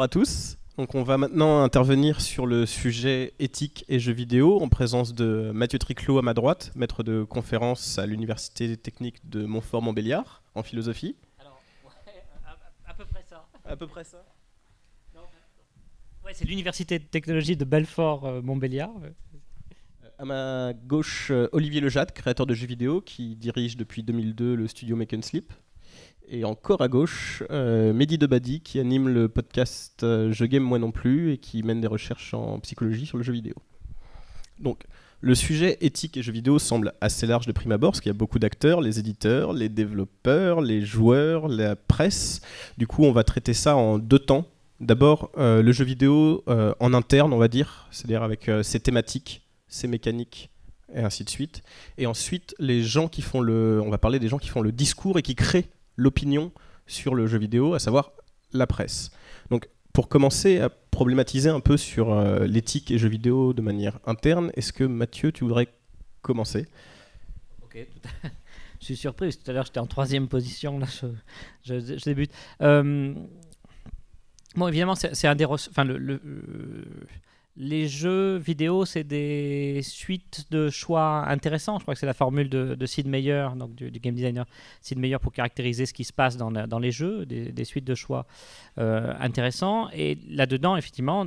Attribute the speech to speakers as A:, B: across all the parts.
A: Bonjour à tous. Donc on va maintenant intervenir sur le sujet éthique et jeux vidéo en présence de Mathieu Triclot à ma droite, maître de conférence à l'Université technique de Montfort-Montbéliard en philosophie. à, peu près ça.
B: c'est l'Université de technologie de Belfort-Montbéliard. Euh, à ma gauche,
A: euh, Olivier Lejatte, créateur de jeux vidéo, qui dirige depuis 2002 le studio Make and Sleep et encore à gauche, euh, Mehdi Debadi qui anime le podcast euh, Je Game Moi Non Plus et qui mène des recherches en psychologie sur le jeu vidéo. Donc, le sujet éthique et jeux vidéo semble assez large de prime abord, parce qu'il y a beaucoup d'acteurs, les éditeurs, les développeurs, les joueurs, la presse. Du coup, on va traiter ça en deux temps. D'abord, euh, le jeu vidéo en interne, on va dire, c'est-à-dire avec ses thématiques, ses mécaniques, et ainsi de suite. Et ensuite, les gens qui font le, on va parler des gens qui font le discours et qui créent l'opinion sur le jeu vidéo, à savoir la presse. Donc, pour commencer à problématiser un peu sur euh, l'éthique et jeu vidéo de manière interne, est-ce que Mathieu, tu voudrais commencer
B: Ok, je suis surpris, Tout à l'heure, j'étais en troisième position. Là, je, débute. Euh, bon, évidemment, c'est un des. Enfin, euh, les jeux vidéo, c'est des suites de choix intéressants. Je crois que c'est la formule de, Sid Meier, donc du, game designer Sid Meier, pour caractériser ce qui se passe dans, les jeux, des, suites de choix euh, intéressants. Et là-dedans, effectivement,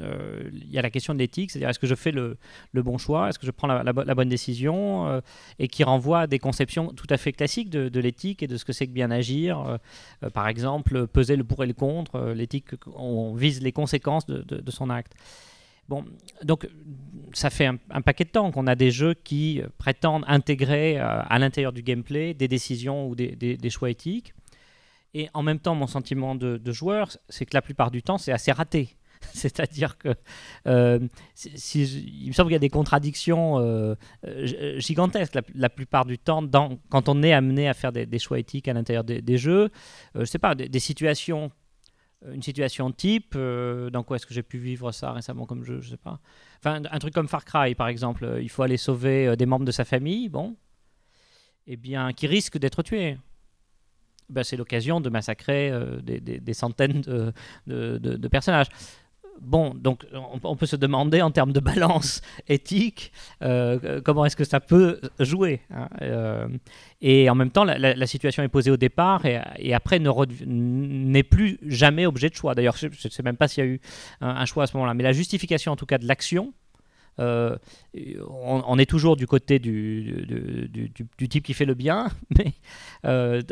B: euh, il y a la question de l'éthique, c'est-à-dire est-ce que je fais le, bon choix, est-ce que je prends la, bonne décision, euh, et qui renvoie à des conceptions tout à fait classiques de, l'éthique et de ce que c'est que bien agir. par exemple, peser le pour et le contre, l'éthique, on vise les conséquences de son acte. Bon, donc ça fait un, paquet de temps qu'on a des jeux qui euh, prétendent intégrer euh, à l'intérieur du gameplay des décisions ou des, choix éthiques. Et en même temps, mon sentiment de, joueur, c'est que la plupart du temps, c'est assez raté. C'est-à-dire que euh, il me semble qu'il y a des contradictions gigantesques la, plupart du temps dans, quand on est amené à faire des, choix éthiques à l'intérieur des, jeux. Je je sais pas, des, des situations euh, une situation type. Euh, dans quoi est-ce que j'ai pu vivre ça récemment comme jeu Je sais pas. Enfin, un truc comme Far Cry, par exemple. Euh, il faut aller sauver des membres de sa famille, bon. et eh bien, qui risquent d'être tués. Ben, c'est l'occasion de massacrer des, centaines de, de personnages bon, donc on, peut se demander en termes de balance éthique euh, comment est-ce que ça peut jouer. Hein, euh, et en même temps, la, situation est posée au départ et, après n'est plus jamais objet de choix. D'ailleurs, je ne sais même pas s'il y a eu un choix à ce moment-là. Mais la justification en tout cas de l'action euh, on, est toujours du côté du, du, type qui fait le bien, mais euh,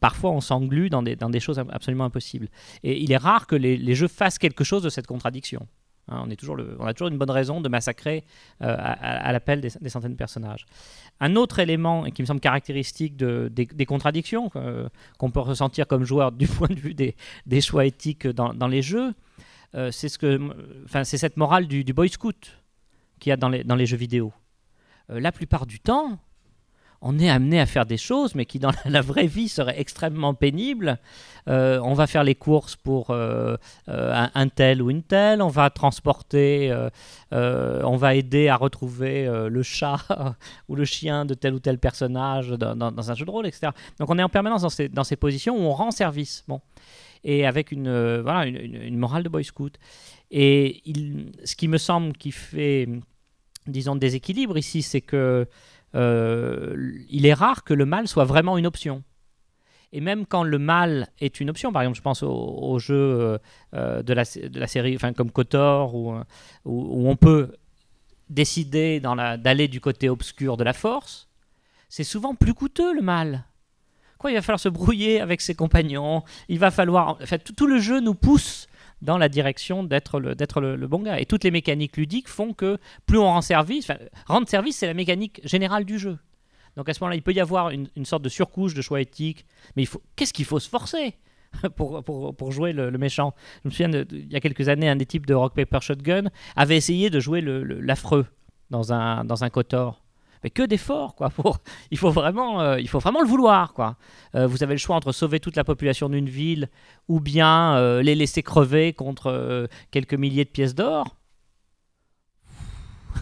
B: parfois on s'englue dans des, choses absolument impossibles. Et il est rare que les, jeux fassent quelque chose de cette contradiction. Hein. on, est toujours le, on a toujours une bonne raison de massacrer euh, à, l'appel des, centaines de personnages. Un autre élément qui me semble caractéristique des, contradictions qu'on peut ressentir comme joueur du point de vue des, choix éthiques dans, les jeux, c'est ce cette morale du Boy Scout qu'il y a dans les, jeux vidéo. Euh, la plupart du temps, on est amené à faire des choses, mais qui dans la vraie vie seraient extrêmement pénibles. Euh, on va faire les courses pour euh, un tel ou une telle, on va transporter, on va aider à retrouver le chat ou le chien de tel ou tel personnage dans, un jeu de rôle, etc. Donc on est en permanence dans ces, positions où on rend service. Bon. Et avec une, une, morale de boy scout. Et il, ce qui me semble qui fait disons, déséquilibre ici, c'est que euh, il est rare que le mal soit vraiment une option. Et même quand le mal est une option, par exemple, je pense au jeu euh, euh, de, la, série, enfin comme Kotor, où, on peut décider d'aller du côté obscur de la force, c'est souvent plus coûteux le mal. Quoi, il va falloir se brouiller avec ses compagnons, il va falloir, en fait, tout le jeu nous pousse dans la direction d'être le, bon gars. Et toutes les mécaniques ludiques font que plus on rend service, rendre service, c'est la mécanique générale du jeu. Donc à ce moment-là, il peut y avoir une, sorte de surcouche de choix éthique, mais qu'est-ce qu'il faut se forcer pour, jouer le, méchant. Je me souviens, il y a quelques années, un des types de Rock Paper Shotgun avait essayé de jouer l'affreux dans un, dans un mais que d'efforts quoi. Pour, il faut vraiment, euh, il faut vraiment le vouloir quoi. Euh, vous avez le choix entre sauver toute la population d'une ville ou bien euh, les laisser crever contre quelques milliers de pièces d'or.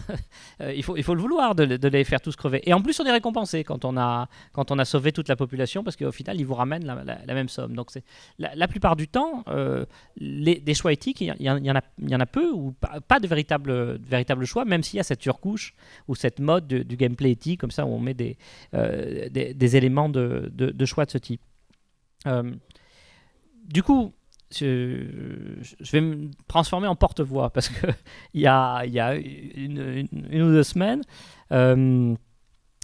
B: Euh, il, faut, il faut le vouloir de, les faire tous crever. Et en plus, on est récompensé quand on a, quand on a sauvé toute la population, parce qu'au final, ils vous ramènent la, même somme. Donc, c'est la, plupart du temps, euh, les, des choix éthiques, il y, en a, y en a peu ou pas, de véritable véritable choix, même s'il y a cette surcouche ou cette mode du gameplay éthique, comme ça, où on met des, euh, des, éléments de, choix de ce type. du coup, je, vais me transformer en porte-voix parce que il y a, une, ou deux semaines, euh,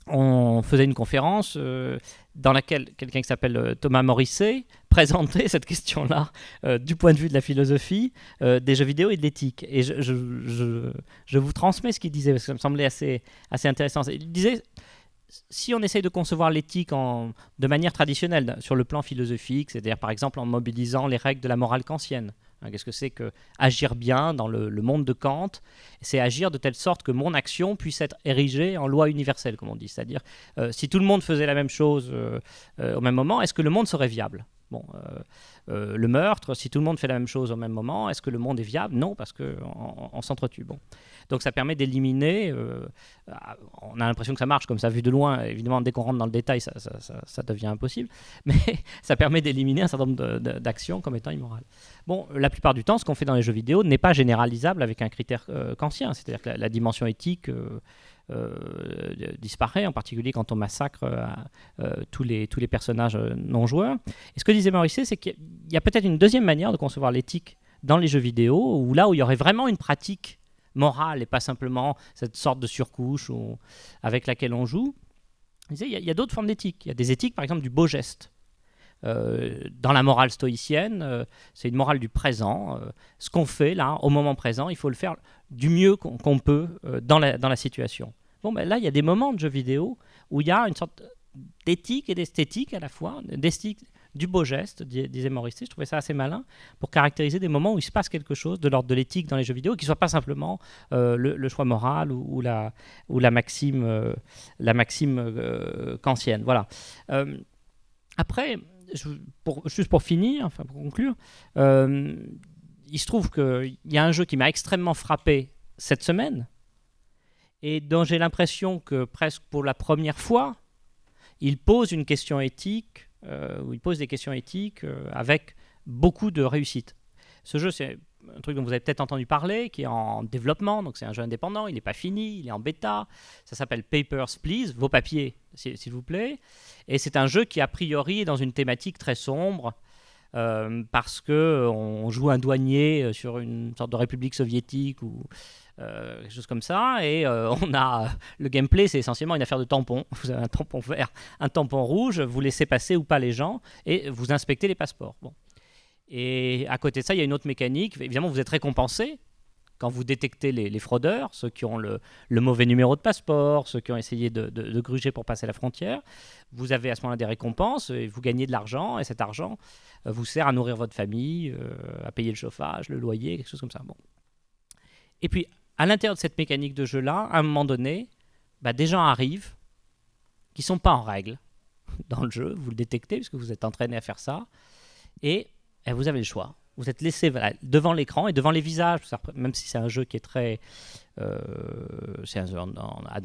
B: on faisait une conférence euh, dans laquelle quelqu'un qui s'appelle euh, Thomas Morisset présentait cette question-là du point de vue de la philosophie, des jeux vidéo et de l'éthique. Et je, vous transmets ce qu'il disait, parce que ça me semblait assez, assez intéressant. Il disait, si on essaye de concevoir l'éthique de manière traditionnelle, sur le plan philosophique, c'est-à-dire par exemple en mobilisant les règles de la morale kantienne, hein, qu'est-ce que c'est que agir bien dans le, monde de Kant C'est agir de telle sorte que mon action puisse être érigée en loi universelle, comme on dit. C'est-à-dire, euh, si tout le monde faisait la même chose euh, euh, au même moment, est-ce que le monde serait viable Bon, euh, euh, le meurtre, si tout le monde fait la même chose au même moment, est-ce que le monde est viable Non, parce qu'on on, s'entretue. Bon. Donc ça permet d'éliminer, euh, on a l'impression que ça marche comme ça vu de loin, évidemment dès qu'on rentre dans le détail ça, devient impossible, mais ça permet d'éliminer un certain nombre d'actions comme étant immorales. Bon, la plupart du temps, ce qu'on fait dans les jeux vidéo n'est pas généralisable avec un critère kantien, c'est-à-dire que la dimension éthique... Euh, euh, disparaît, en particulier quand on massacre euh, tous, les, tous les personnages non-joueurs. Et ce que disait Maurice, c'est qu'il y a peut-être une deuxième manière de concevoir l'éthique dans les jeux vidéo, où là où il y aurait vraiment une pratique morale et pas simplement cette sorte de surcouche avec laquelle on joue. Il y a, d'autres formes d'éthique. Il y a des éthiques, par exemple, du beau geste. dans la morale stoïcienne, c'est une morale du présent. ce qu'on fait là, au moment présent, il faut le faire du mieux qu'on peut dans, la, situation. Bon, ben là, il y a des moments de jeux vidéo où il y a une sorte d'éthique et d'esthétique à la fois, d'esthétique du beau geste, disait Maurice. Je trouvais ça assez malin pour caractériser des moments où il se passe quelque chose de l'ordre de l'éthique dans les jeux vidéo, qui ne soit pas simplement euh, le, choix moral ou, la, ou la maxime, euh, la maxime euh, kantienne. Voilà. après, juste pour finir, enfin pour conclure, il se trouve qu'il y a un jeu qui m'a extrêmement frappé cette semaine, et dont j'ai l'impression que presque pour la première fois, il pose une question éthique, euh, il pose des questions éthiques euh, avec beaucoup de réussite. Ce jeu, c'est un truc dont vous avez peut-être entendu parler, qui est en développement, donc c'est un jeu indépendant, il n'est pas fini, il est en bêta. Ça s'appelle Papers, Please, vos papiers, s'il vous plaît. Et c'est un jeu qui, a priori, est dans une thématique très sombre, euh, parce que euh, on joue un douanier euh, sur une sorte de république soviétique ou euh, quelque chose comme ça. Et on a le gameplay, c'est essentiellement une affaire de tampon. Vous avez un tampon vert, un tampon rouge, vous laissez passer ou pas les gens et vous inspectez les passeports. Bon. Et à côté de ça, il y a une autre mécanique. Évidemment, vous êtes récompensé quand vous détectez les, fraudeurs, ceux qui ont le, mauvais numéro de passeport, ceux qui ont essayé de, gruger pour passer la frontière, vous avez à ce moment-là des récompenses et vous gagnez de l'argent et cet argent euh, vous sert à nourrir votre famille, euh, à payer le chauffage, le loyer, quelque chose comme ça. Bon. Et puis, à l'intérieur de cette mécanique de jeu-là, à un moment donné, bah, des gens arrivent qui sont pas en règle dans le jeu, vous le détectez puisque vous êtes entraîné à faire ça, et eh, vous avez le choix vous êtes laissé devant l'écran et devant les visages, même si c'est un jeu qui est très. Euh, c'est un à,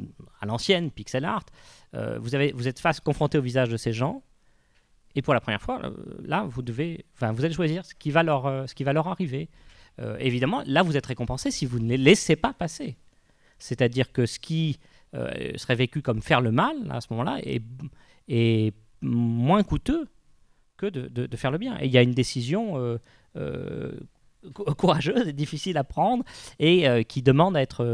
B: l'ancienne, pixel art. Euh, vous, avez, vous êtes face, confronté au visage de ces gens. Et pour la première fois, là, vous devez, enfin, vous allez choisir ce qui va leur, euh, ce qui va leur arriver. évidemment, là, vous êtes récompensé si vous ne les laissez pas passer. C'est-à-dire que ce qui serait vécu comme faire le mal à ce moment-là est moins coûteux que de, faire le bien. Et il y a une décision euh, euh, courageuse et difficile à prendre et euh, qui demande à être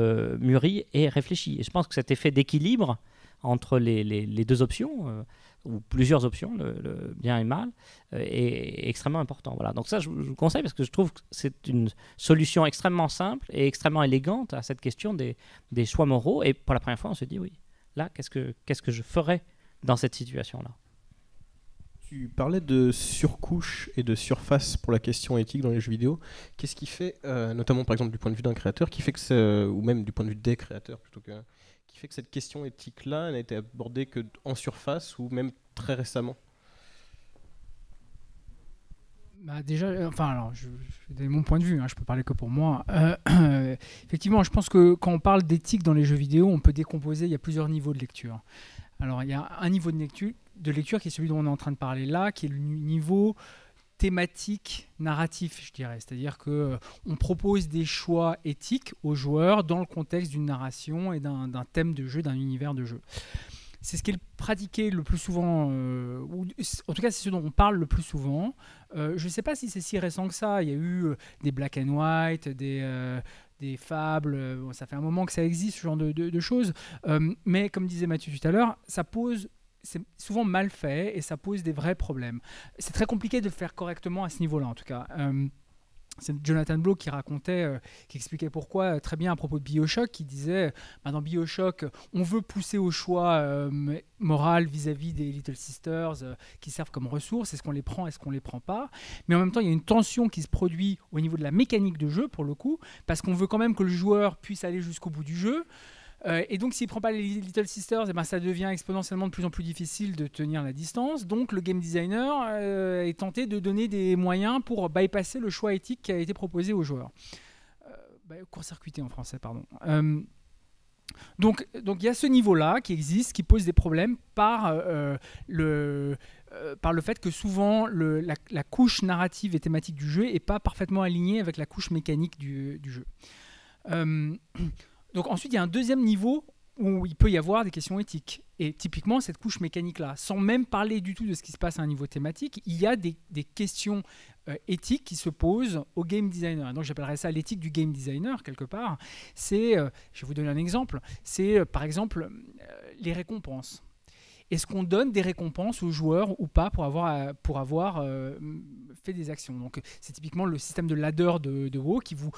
B: mûrie et réfléchie. Et je pense que cet effet d'équilibre entre les, deux options, ou plusieurs options, le, bien et le mal, est extrêmement important. Voilà. Donc ça, je, je vous conseille parce que je trouve que c'est une solution extrêmement simple et extrêmement élégante à cette question des, choix moraux. Et pour la première fois, on se dit, oui, là, qu'est-ce que je ferais dans cette situation-là tu
A: parlais de surcouche et de surface pour la question éthique dans les jeux vidéo. Qu'est-ce qui fait, euh, notamment par exemple du point de vue d'un créateur, qui fait que ou même du point de vue des créateurs plutôt que, qui fait que cette question éthique-là n'a été abordée que en surface ou même très récemment
C: bah, déjà, euh, enfin, alors, je, vais donner mon point de vue, je hein, je peux parler que pour moi. Euh, effectivement, je pense que quand on parle d'éthique dans les jeux vidéo, on peut décomposer, il y a plusieurs niveaux de lecture. Alors, il y a un niveau de lecture, de lecture qui est celui dont on est en train de parler là, qui est le niveau thématique narratif, je dirais. C'est-à-dire que euh, on propose des choix éthiques aux joueurs dans le contexte d'une narration et d'un thème de jeu, d'un univers de jeu. C'est ce qui est pratiqué le plus souvent, euh, ou, en tout cas c'est ce dont on parle le plus souvent. Euh, je ne sais pas si c'est si récent que ça. Il y a eu des black and white, des, des fables. ça fait un moment que ça existe, ce genre de choses. mais comme disait Mathieu tout à l'heure, ça pose c'est souvent mal fait et ça pose des vrais problèmes. C'est très compliqué de le faire correctement à ce niveau-là, en tout cas. Euh, c'est Jonathan Blow qui racontait, euh, qui expliquait pourquoi euh, très bien à propos de Bioshock, qui disait bah, dans Bioshock, on veut pousser au choix moral vis-à-vis des Little Sisters qui servent comme ressources, est-ce qu'on les prend, est-ce qu'on les prend pas. Mais en même temps, il y a une tension qui se produit au niveau de la mécanique de jeu, pour le coup, parce qu'on veut quand même que le joueur puisse aller jusqu'au bout du jeu. Euh, et donc, s'il prend pas les Little Sisters, et eh ben, ça devient exponentiellement de plus en plus difficile de tenir la distance. Donc, le game designer euh, est tenté de donner des moyens pour bypasser le choix éthique qui a été proposé aux joueurs. Euh, bah, court-circuité en français, pardon. donc, il y a ce niveau-là qui existe, qui pose des problèmes par le par le fait que souvent la, couche narrative et thématique du jeu n'est pas parfaitement alignée avec la couche mécanique du, du jeu. Euh, donc ensuite, il y a un deuxième niveau où il peut y avoir des questions éthiques. Et typiquement, cette couche mécanique-là, sans même parler du tout de ce qui se passe à un niveau thématique, il y a des, questions euh, éthiques qui se posent au game designer. Donc j'appellerais ça l'éthique du game designer, quelque part. C'est, euh, je vais vous donner un exemple, c'est euh, par exemple les récompenses. Est-ce qu'on donne des récompenses aux joueurs ou pas pour avoir, euh, pour avoir euh, fait des actions Donc, c'est typiquement le système de ladder de, WoW qui vous,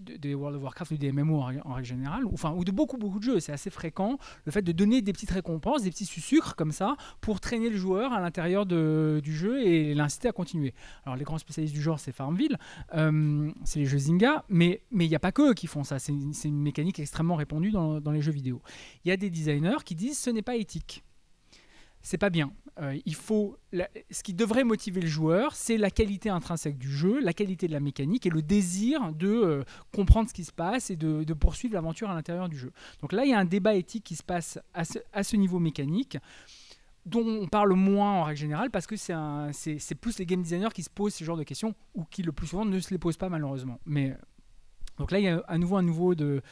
C: de World of Warcraft ou des MMO en, règle générale, ou, enfin, ou de beaucoup beaucoup de jeux. C'est assez fréquent le fait de donner des petites récompenses, des petits sucres comme ça pour traîner le joueur à l'intérieur du jeu et l'inciter à continuer. Alors, les grands spécialistes du genre, c'est Farmville, euh, c'est les jeux Zynga, mais il n'y a pas que qui font ça. C'est une, une, mécanique extrêmement répandue dans, dans les jeux vidéo. Il y a des designers qui disent ce n'est pas éthique c'est pas bien. Euh, il faut ce qui devrait motiver le joueur, c'est la qualité intrinsèque du jeu, la qualité de la mécanique et le désir de euh, comprendre ce qui se passe et de, poursuivre l'aventure à l'intérieur du jeu. Donc là, il y a un débat éthique qui se passe à ce, niveau mécanique dont on parle moins en règle générale parce que c'est plus les game designers qui se posent ce genre de questions ou qui le plus souvent ne se les posent pas malheureusement. Mais donc là, il y a à nouveau un nouveau de,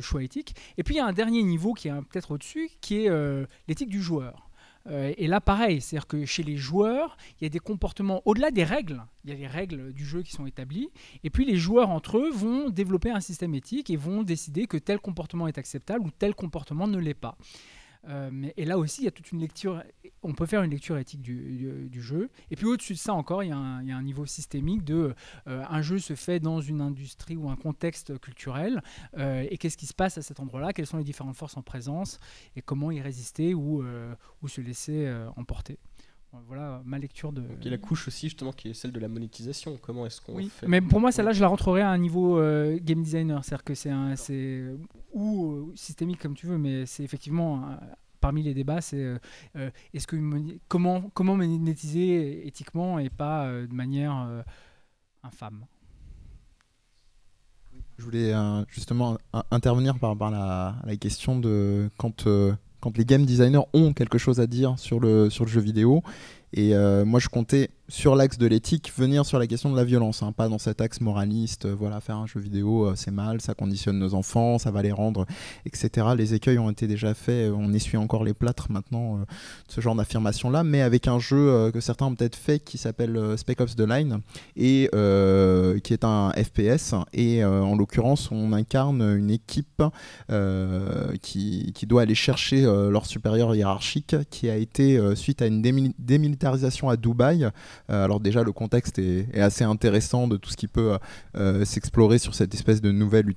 C: choix éthique. Et puis, il y a un dernier niveau qui est peut-être au-dessus, qui est euh, l'éthique du joueur. Euh, et là, pareil, c'est-à-dire que chez les joueurs, il y a des comportements au-delà des règles. Il y a les règles du jeu qui sont établies. Et puis, les joueurs entre eux vont développer un système éthique et vont décider que tel comportement est acceptable ou tel comportement ne l'est pas. Euh, et là aussi, il y a toute une lecture. On peut faire une lecture éthique du, jeu. Et puis au-dessus de ça encore, il y, a un, y a un niveau systémique de euh, un jeu se fait dans une industrie ou un contexte culturel. Euh, et qu'est-ce qui se passe à cet endroit-là Quelles sont les différentes forces en présence et comment y résister ou, ou se laisser emporter voilà ma lecture de. il y a la couche
A: aussi, justement, qui est celle de la monétisation. Comment est-ce qu'on fait Mais pour
C: moi, celle-là, je la rentrerai à un niveau euh, game designer. C'est-à-dire que c'est un. Euh, ou euh, systémique, comme tu veux, mais c'est effectivement. parmi les débats, c'est est-ce que comment comment monétiser éthiquement et pas de manière infâme.
D: Je voulais justement intervenir par la, question de quand quand les game designers ont quelque chose à dire sur le, sur le jeu vidéo. Et euh, moi, je comptais sur l'axe de l'éthique, venir sur la question de la violence, hein, pas dans cet axe moraliste, euh, voilà, faire un jeu vidéo, euh, c'est mal, ça conditionne nos enfants, ça va les rendre, etc. Les écueils ont été déjà faits, euh, on essuie encore les plâtres maintenant, ce genre d'affirmation-là, mais avec un jeu que certains ont peut-être fait qui s'appelle Spec Ops The Line, et qui est un FPS, et en l'occurrence, on incarne une équipe qui, doit aller chercher leur supérieur hiérarchique, qui a été, suite à une démilitarisation à Dubaï, euh, alors déjà, le contexte est, assez intéressant de tout ce qui peut euh, s'explorer sur cette espèce de nouvelle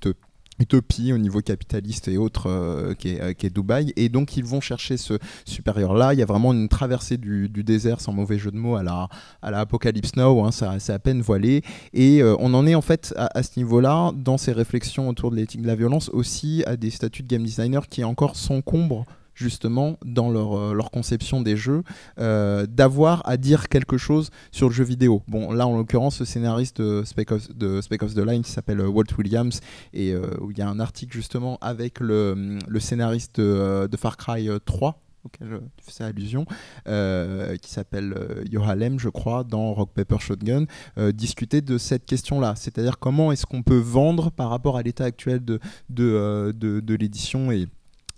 D: utopie au niveau capitaliste et autre euh, qu'est qui, est, Dubaï. Et donc ils vont chercher ce supérieur-là. Il y a vraiment une traversée du, désert, sans mauvais jeu de mots, à la, Apocalypse Now, hein. c'est à peine voilé. Et on en est en fait à, à ce niveau-là, dans ces réflexions autour de l'éthique de la violence, aussi à des statuts de game designer qui encore s'encombrent justement dans euh, leur, conception des jeux, euh, d'avoir à dire quelque chose sur le jeu vidéo. Bon, là en l'occurrence, le scénariste de Spec Ops, de Spec The Line qui s'appelle euh, Walt Williams, et où il y a un article justement avec le, scénariste de, Far Cry 3, auquel tu fais allusion, qui s'appelle euh, Yohalem, je crois, dans Rock Paper Shotgun, discuter de cette question-là. C'est-à-dire comment est-ce qu'on peut vendre par rapport à l'état actuel de, de, de l'édition et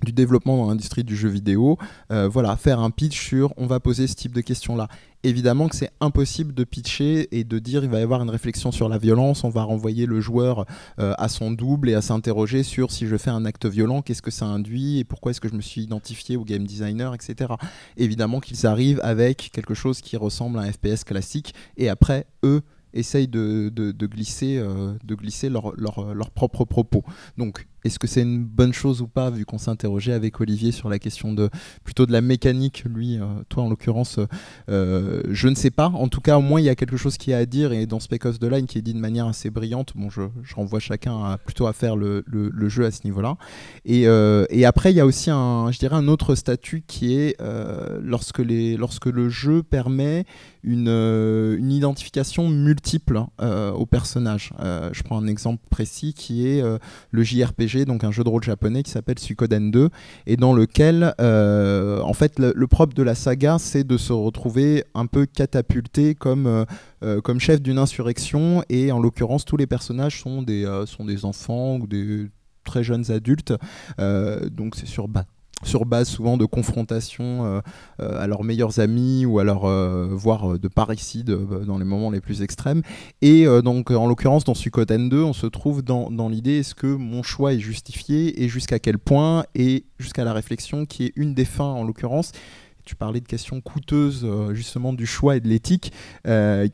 D: du développement dans l'industrie du jeu vidéo, euh, voilà, faire un pitch sur on va poser ce type de questions-là. Évidemment que c'est impossible de pitcher et de dire il va y avoir une réflexion sur la violence, on va renvoyer le joueur euh, à son double et à s'interroger sur si je fais un acte violent, qu'est-ce que ça induit et pourquoi est-ce que je me suis identifié au game designer, etc. Évidemment qu'ils arrivent avec quelque chose qui ressemble à un FPS classique et après, eux, essayent de, glisser, de glisser leurs leur, leur propres propos. Donc est-ce que c'est une bonne chose ou pas, vu qu'on s'est interrogé avec Olivier sur la question de plutôt de la mécanique, lui, euh, toi en l'occurrence, euh, euh, je ne sais pas. En tout cas, au moins, il y a quelque chose qui a à dire, et dans Spec Ops The Line, qui est dit de manière assez brillante, bon, je, renvoie chacun plutôt à faire le, jeu à ce niveau-là. Et, après, il y a aussi, un, je dirais, un autre statut qui est lorsque, les, lorsque le jeu permet une, une identification multiple aux personnages. je prends un exemple précis qui est le JRPG donc un jeu de rôle japonais qui s'appelle Sukoden 2, et dans lequel, euh, en fait, le, propre de la saga, c'est de se retrouver un peu catapulté comme, euh, euh, comme chef d'une insurrection, et en l'occurrence, tous les personnages sont des, sont des enfants ou des très jeunes adultes. donc c'est sur BAT sur base souvent de confrontations euh, euh, à leurs meilleurs amis ou à euh, voire de parricide bah, dans les moments les plus extrêmes et donc en l'occurrence dans n 2 on se trouve dans, l'idée est-ce que mon choix est justifié et jusqu'à quel point et jusqu'à la réflexion qui est une des fins en l'occurrence tu parlais de questions coûteuses justement du choix et de l'éthique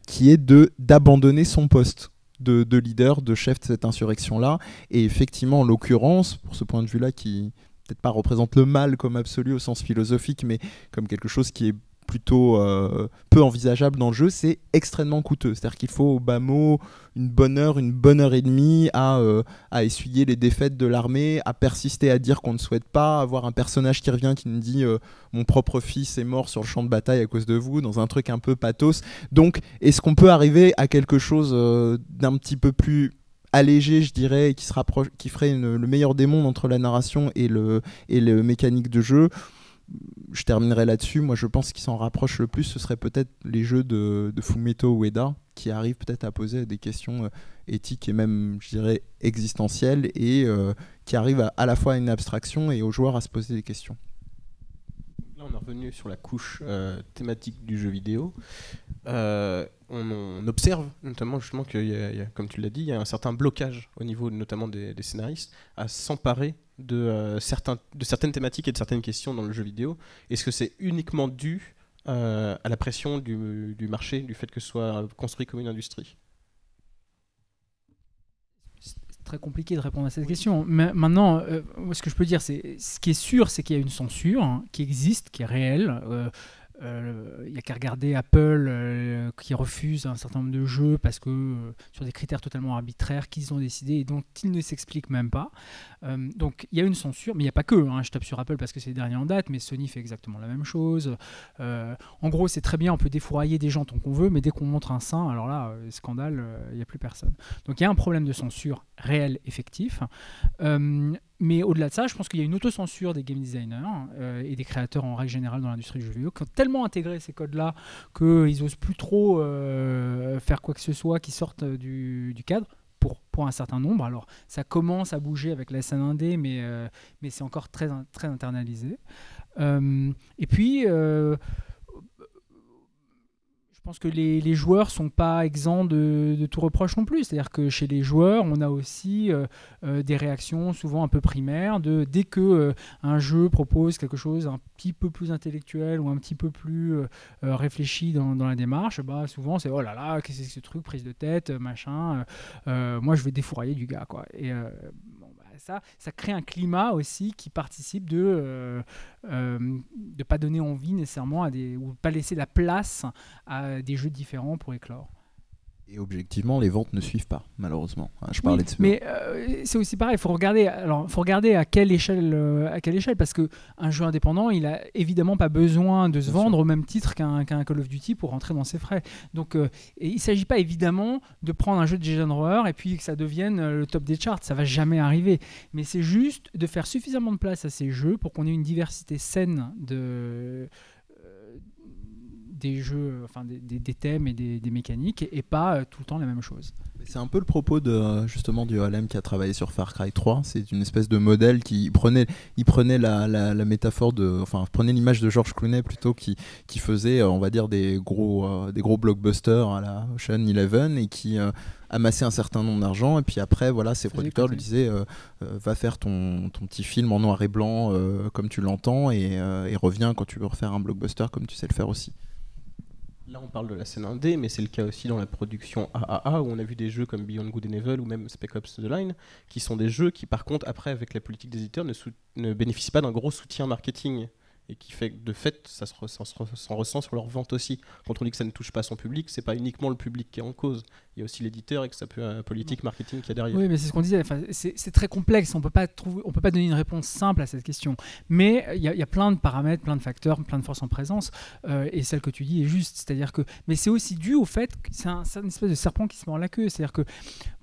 D: qui est de d'abandonner son poste de, de leader de chef de cette insurrection là et effectivement en l'occurrence pour ce point de vue là qui peut pas représente le mal comme absolu au sens philosophique, mais comme quelque chose qui est plutôt euh, peu envisageable dans le jeu, c'est extrêmement coûteux. C'est-à-dire qu'il faut au bas mot une bonne heure, une bonne heure et demie à, euh, essuyer les défaites de l'armée, à persister à dire qu'on ne souhaite pas, avoir un personnage qui revient qui nous dit euh, mon propre fils est mort sur le champ de bataille à cause de vous, dans un truc un peu pathos. Donc est-ce qu'on peut arriver à quelque chose d'un petit peu plus allégé, je dirais, et qui, se rapproche, qui ferait le meilleur des mondes entre la narration et le, et le mécanique de jeu. Je terminerai là-dessus. Moi, je pense qu'il s'en rapproche le plus, ce serait peut-être les jeux de, de ou Ueda, qui arrivent peut-être à poser des questions euh, éthiques et même, je dirais, existentielles, et euh, qui arrivent à, à la fois à une abstraction et aux joueurs à se poser des questions
A: on est revenu sur la couche euh, thématique du jeu vidéo. Euh, on, observe notamment justement qu'il comme tu l'as dit, il y a un certain blocage au niveau notamment des, scénaristes à s'emparer de, euh, certains, de certaines thématiques et de certaines questions dans le jeu vidéo. Est-ce que c'est uniquement dû à la pression du, du, marché, du fait que ce soit construit comme une industrie
C: très compliqué de répondre à cette question. Mais maintenant, euh, ce que je peux dire, c'est ce qui est sûr, c'est qu'il y a une censure hein, qui existe, qui est réelle. Euh, euh, il n'y a qu'à regarder Apple euh, qui refuse un certain nombre de jeux parce que euh, sur des critères totalement arbitraires qu'ils ont décidé et dont ils ne s'expliquent même pas. donc il y a une censure, mais il n'y a pas que. Hein. je tape sur Apple parce que c'est les derniers en date, mais Sony fait exactement la même chose. en gros, c'est très bien, on peut défourailler des gens tant qu'on veut, mais dès qu'on montre un sein, alors là, scandale, il n'y a plus personne. Donc il y a un problème de censure réel, effectif. Mais au-delà de ça, je pense qu'il y a une autocensure des game designers euh, et des créateurs en règle générale dans l'industrie du jeu vidéo qui ont tellement intégré ces codes-là qu'ils n'osent plus trop euh, faire quoi que ce soit qui sorte du, cadre. Pour, pour, un certain nombre. Alors, ça commence à bouger avec la sn 1 mais, euh, mais c'est encore très, très internalisé. et puis, que les, les joueurs sont pas exempts de, tout reproche non plus. C'est-à-dire que chez les joueurs, on a aussi euh, euh, des réactions souvent un peu primaires. De, dès que euh, un jeu propose quelque chose un petit peu plus intellectuel ou un petit peu plus réfléchi dans, la démarche, bah, souvent c'est oh là là, qu'est-ce que c'est ce truc, prise de tête, machin. moi, je vais défourailler du gars. Quoi. Et ça, ça crée un climat aussi qui participe de ne euh, euh, pas donner envie nécessairement à des, ou pas laisser la place à des jeux différents pour éclore.
D: Et objectivement, les ventes ne suivent pas, malheureusement. Hein, je parlais de ce Mais
C: euh, c'est aussi pareil, il faut regarder, alors, faut regarder à, quelle échelle, euh, à quelle échelle, parce qu'un jeu indépendant, il n'a évidemment pas besoin de se vendre au même titre qu'un qu'un Call of Duty pour rentrer dans ses frais. Donc euh, il ne s'agit pas évidemment de prendre un jeu de Jason roer et puis que ça devienne le top des charts, ça va jamais arriver. Mais c'est juste de faire suffisamment de place à ces jeux pour qu'on ait une diversité saine de des jeux, enfin des, thèmes et des, mécaniques et, pas euh, tout le temps la même chose.
D: C'est un peu le propos de euh, justement du OLM qui a travaillé sur Far Cry 3. C'est une espèce de modèle qui prenait, il prenait la, métaphore de, enfin prenait l'image de George Clooney plutôt qui, qui faisait, euh, on va dire des gros, des gros blockbusters à la Ocean Eleven et qui amassait un certain nombre d'argent et puis après voilà ses producteurs lui disaient va faire ton, ton, petit film en noir et blanc comme tu l'entends et, et reviens quand tu veux refaire un blockbuster comme tu sais le faire aussi.
A: Là, on parle de la scène indé, mais c'est le cas aussi dans la production AAA, où on a vu des jeux comme Beyond Good and Evil ou même Spec Ops The Line, qui sont des jeux qui, par contre, après, avec la politique des éditeurs, ne, ne bénéficient pas d'un gros soutien marketing et qui fait que de fait, ça s'en se ressent sur leur vente aussi. Quand on dit que ça ne touche pas son public, c'est pas uniquement le public qui est en cause. Il y a aussi l'éditeur et que ça peut un euh, politique marketing qui est derrière. Oui, mais c'est ce qu'on disait.
C: c'est très complexe. On peut pas trouver, on peut pas donner une réponse simple à cette question. Mais euh, il y, a plein de paramètres, plein de facteurs, plein de forces en présence. Euh, et celle que tu dis est juste. C'est-à-dire que, mais c'est aussi dû au fait que c'est un, une espèce de serpent qui se mord la queue. C'est-à-dire que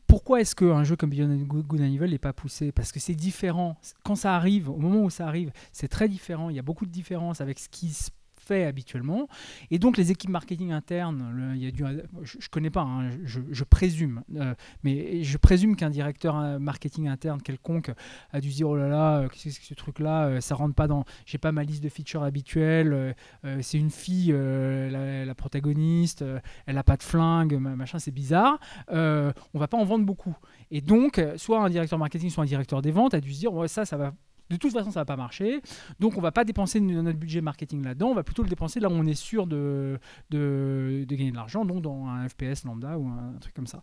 C: pourquoi est-ce qu'un jeu comme Beyond Good and Evil n'est pas poussé Parce que c'est différent. Quand ça arrive, au moment où ça arrive, c'est très différent. Il y a beaucoup de différences avec ce qui se habituellement. Et donc les équipes marketing internes, il y a du, je connais pas, hein, je, présume, euh, mais je présume qu'un directeur euh, marketing interne quelconque a dû dire oh là là, euh, qu'est-ce que ce truc-là, ça rentre pas dans, j'ai pas ma liste de features habituelles c'est une fille, la, protagoniste, elle a pas de flingue, machin, c'est bizarre, on va pas en vendre beaucoup. Et donc, soit un directeur marketing, soit un directeur des ventes a dû dire ouais, ça, ça va de toute façon, ça va pas marcher. Donc, on va pas dépenser notre budget marketing là-dedans. On va plutôt le dépenser là où on est sûr de, de, gagner de l'argent, donc dans un FPS lambda ou un, truc comme ça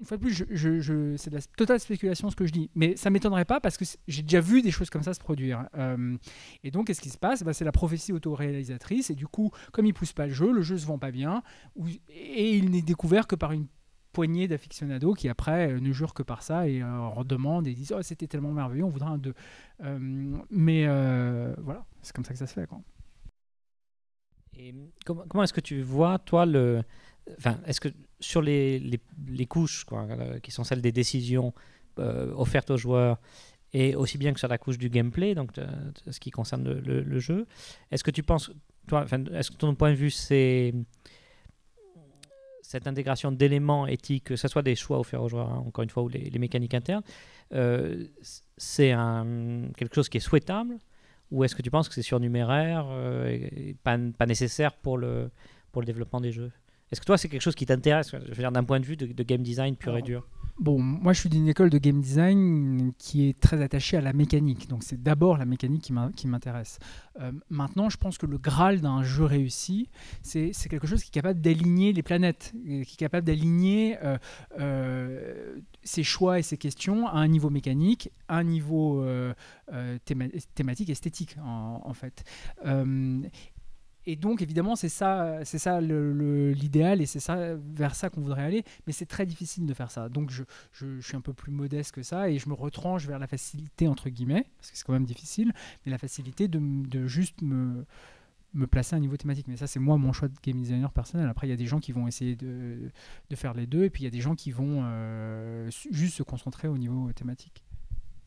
C: une fois de plus, je, c'est de la totale spéculation ce que je dis, mais ça m'étonnerait pas parce que j'ai déjà vu des choses comme ça se produire. Euh, et donc, qu'est-ce qui se passe bah, C'est la prophétie autoréalisatrice, et du coup, comme ils pousse pas le jeu, le jeu se vend pas bien, et il n'est découvert que par une poignée d'afficionados qui après euh, ne jurent que par ça et en euh, redemandent et disent oh c'était tellement merveilleux on voudra un 2 euh, mais voilà
B: c'est comme ça que ça se fait quoi. Hum, comment, est-ce que tu vois, toi, le. Enfin, est-ce que sur les, les, couches, quoi, qui sont celles des décisions offertes aux joueurs, et aussi bien que sur la couche du gameplay, donc ce qui concerne le, jeu, est-ce que tu penses. Toi, est-ce que ton point de vue, c'est cette intégration d'éléments éthiques, que ce soit des choix offerts aux joueurs, encore une fois, ou les, mécaniques internes, euh, c'est quelque chose qui est souhaitable Ou est-ce que tu penses que c'est surnuméraire, euh, pas, nécessaire pour le, développement des jeux Est-ce que toi, c'est quelque chose qui t'intéresse, d'un point de vue de, game design pur et dur
C: Bon, moi je suis d'une école de game design qui est très attachée à la mécanique, donc c'est d'abord la mécanique qui m'intéresse. Euh, maintenant, je pense que le graal d'un jeu réussi, c'est quelque chose qui est capable d'aligner les planètes, qui est capable d'aligner euh, euh, ses choix et ses questions à un niveau mécanique, à un niveau thématique, esthétique en, en fait. Et donc, évidemment, c'est ça, c'est ça l'idéal et c'est ça vers ça qu'on voudrait aller. Mais c'est très difficile de faire ça. Donc, je, je, suis un peu plus modeste que ça et je me retranche vers la facilité, entre guillemets, parce que c'est quand même difficile, mais la facilité de, de juste me, me placer à un niveau thématique. Mais ça, c'est moi, mon choix de game designer personnel. Après, il y a des gens qui vont essayer de, de faire les deux et puis il y a des gens qui vont euh, juste se concentrer au niveau thématique.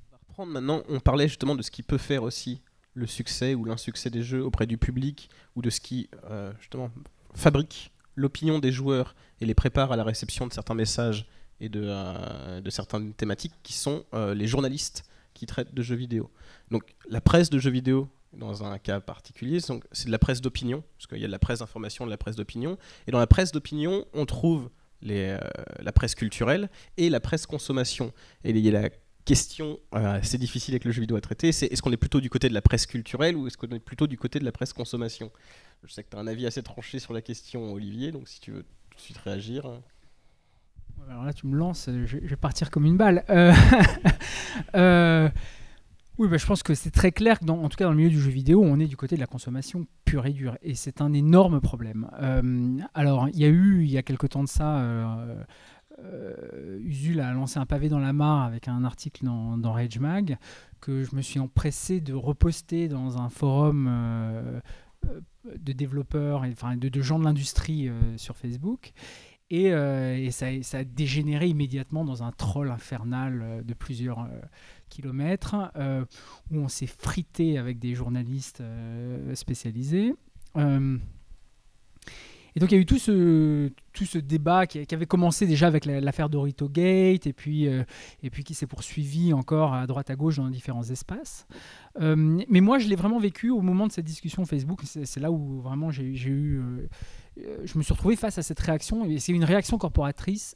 A: On va reprendre maintenant, on parlait justement de ce qui peut faire aussi le succès ou l'insuccès des jeux auprès du public ou de ce qui euh, justement fabrique l'opinion des joueurs et les prépare à la réception de certains messages et de, euh, certaines thématiques qui sont euh, les journalistes qui traitent de jeux vidéo. Donc la presse de jeux vidéo dans un cas particulier, c'est de la presse d'opinion, parce qu'il y a de la presse d'information, de la presse d'opinion, et dans la presse d'opinion, on trouve les, la presse culturelle et la presse consommation. Et il y a la question assez euh, difficile avec le jeu vidéo à traiter, c'est est-ce qu'on est plutôt du côté de la presse culturelle ou est-ce qu'on est plutôt du côté de la presse consommation Je sais que tu as un avis assez tranché sur la question, Olivier, donc si tu veux tout de suite réagir.
C: Alors là, tu me lances, euh, je, vais partir comme une balle. Euh, oui, bah, je pense que c'est très clair que, dans, en tout cas dans le milieu du jeu vidéo, on est du côté de la consommation pure et dure. Et c'est un énorme problème. alors, il y a eu, il y a quelque temps de ça, euh, Usul a lancé un pavé dans la mare avec un article dans, dans Mag que je me suis empressé de reposter dans un forum euh, euh, de développeurs, enfin de, gens de l'industrie euh, sur Facebook. Et, ça, ça, a dégénéré immédiatement dans un troll infernal de plusieurs kilomètres où on s'est frité avec des journalistes spécialisés. Et donc il y a eu tout ce, tout ce débat qui, avait commencé déjà avec l'affaire Dorito Gate et puis, euh, et puis qui s'est poursuivi encore à droite à gauche dans différents espaces. Euh, mais moi, je l'ai vraiment vécu au moment de cette discussion Facebook. C'est là où vraiment j'ai eu... Euh, je me suis retrouvé face à cette réaction, et c'est une réaction corporatrice,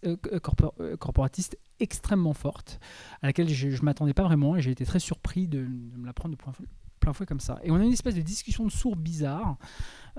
C: corporatiste extrêmement forte, à laquelle je ne m'attendais pas vraiment, et j'ai été très surpris de, me la prendre de point, plein fouet comme ça. Et on a une espèce de discussion de sourds bizarre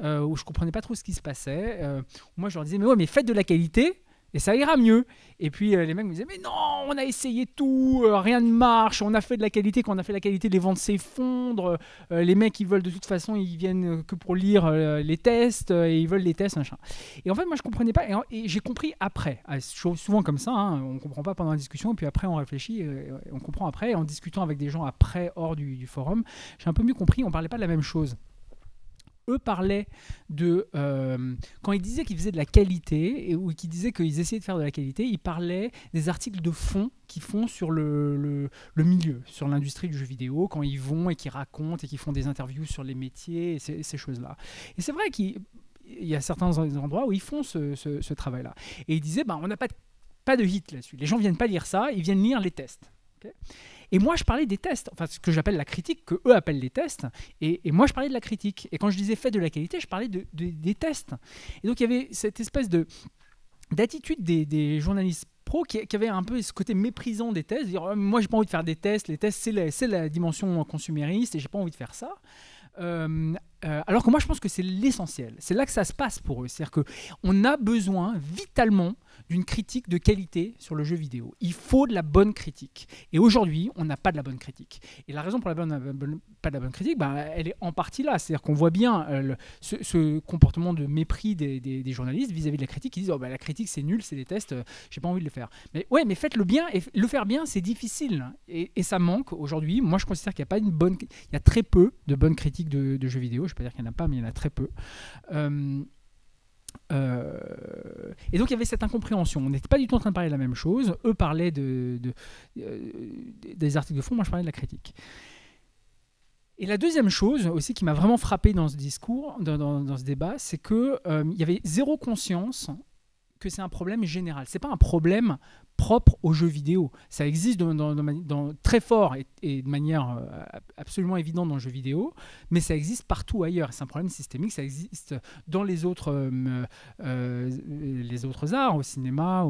C: euh, où je comprenais pas trop ce qui se passait. Euh, moi, je leur disais, mais ouais, mais faites de la qualité et ça ira mieux. Et puis euh, les mecs me disaient, mais non, on a essayé tout, euh, rien ne marche, on a fait de la qualité, quand on a fait de la qualité, les ventes s'effondrent, euh, les mecs ils veulent de toute façon, ils viennent que pour lire les tests, et ils veulent les tests, machin. Et en fait, moi je comprenais pas, et, j'ai compris après, ah, souvent comme ça, on hein, on comprend pas pendant la discussion, et puis après on réfléchit, on comprend après, en discutant avec des gens après, hors du, du forum, j'ai un peu mieux compris, on parlait pas de la même chose eux parlaient de... Euh, quand ils disaient qu'ils faisaient de la qualité, et, ou qu'ils disaient qu'ils essayaient de faire de la qualité, ils parlaient des articles de fond qu'ils font sur le, le, milieu, sur l'industrie du jeu vidéo, quand ils vont et qu'ils racontent et qu'ils font des interviews sur les métiers et ces, choses-là. Et c'est vrai qu'il y a certains endroits où ils font ce, ce, travail-là. Et ils disaient, bah, on n'a pas de, pas de hit là-dessus. Les gens viennent pas lire ça, ils viennent lire les tests. Et moi, je parlais des tests, enfin ce que j'appelle la critique, que eux appellent les tests. Et, moi, je parlais de la critique. Et quand je disais fait de la qualité, je parlais des tests. Et donc, il y avait cette espèce de d'attitude des, journalistes pro qui, qui, avait un peu ce côté méprisant des tests. Dire, oh, moi, j'ai pas envie de faire des tests. Les tests, c'est la, dimension consumériste et j'ai pas envie de faire ça. Euh, euh, alors que moi, je pense que c'est l'essentiel. C'est là que ça se passe pour eux. C'est-à-dire qu'on a besoin vitalement d'une critique de qualité sur le jeu vidéo. Il faut de la bonne critique. Et aujourd'hui, on n'a pas de la bonne critique. Et la raison pour laquelle on n'a pas de la bonne critique, bah, elle est en partie là. C'est-à-dire qu'on voit bien euh, ce, comportement de mépris des, journalistes vis-à-vis de la critique. Ils disent oh, bah, la critique, c'est nul, c'est des tests, euh, j'ai pas envie de le faire. Mais ouais, mais faites-le bien. Et le faire bien, c'est difficile. Et, ça manque aujourd'hui. Moi, je considère qu'il y a pas une bonne. Il y a très peu de bonnes critiques de, jeux vidéo. Je ne vais pas dire qu'il n'y en a pas, mais il y en a très peu. Euh, euh, et donc il y avait cette incompréhension. On n'était pas du tout en train de parler de la même chose. Eux parlaient de, euh, des articles de fond, moi je parlais de la critique. Et la deuxième chose aussi qui m'a vraiment frappé dans ce discours, dans, ce débat, c'est qu'il euh, il y avait zéro conscience que c'est un problème général. C'est pas un problème propre aux jeux vidéo. Ça existe dans, très fort et, de manière euh, absolument évidente dans le jeu vidéo, mais ça existe partout ailleurs. C'est un problème systémique. Ça existe dans les autres, euh, euh, les autres arts, au cinéma,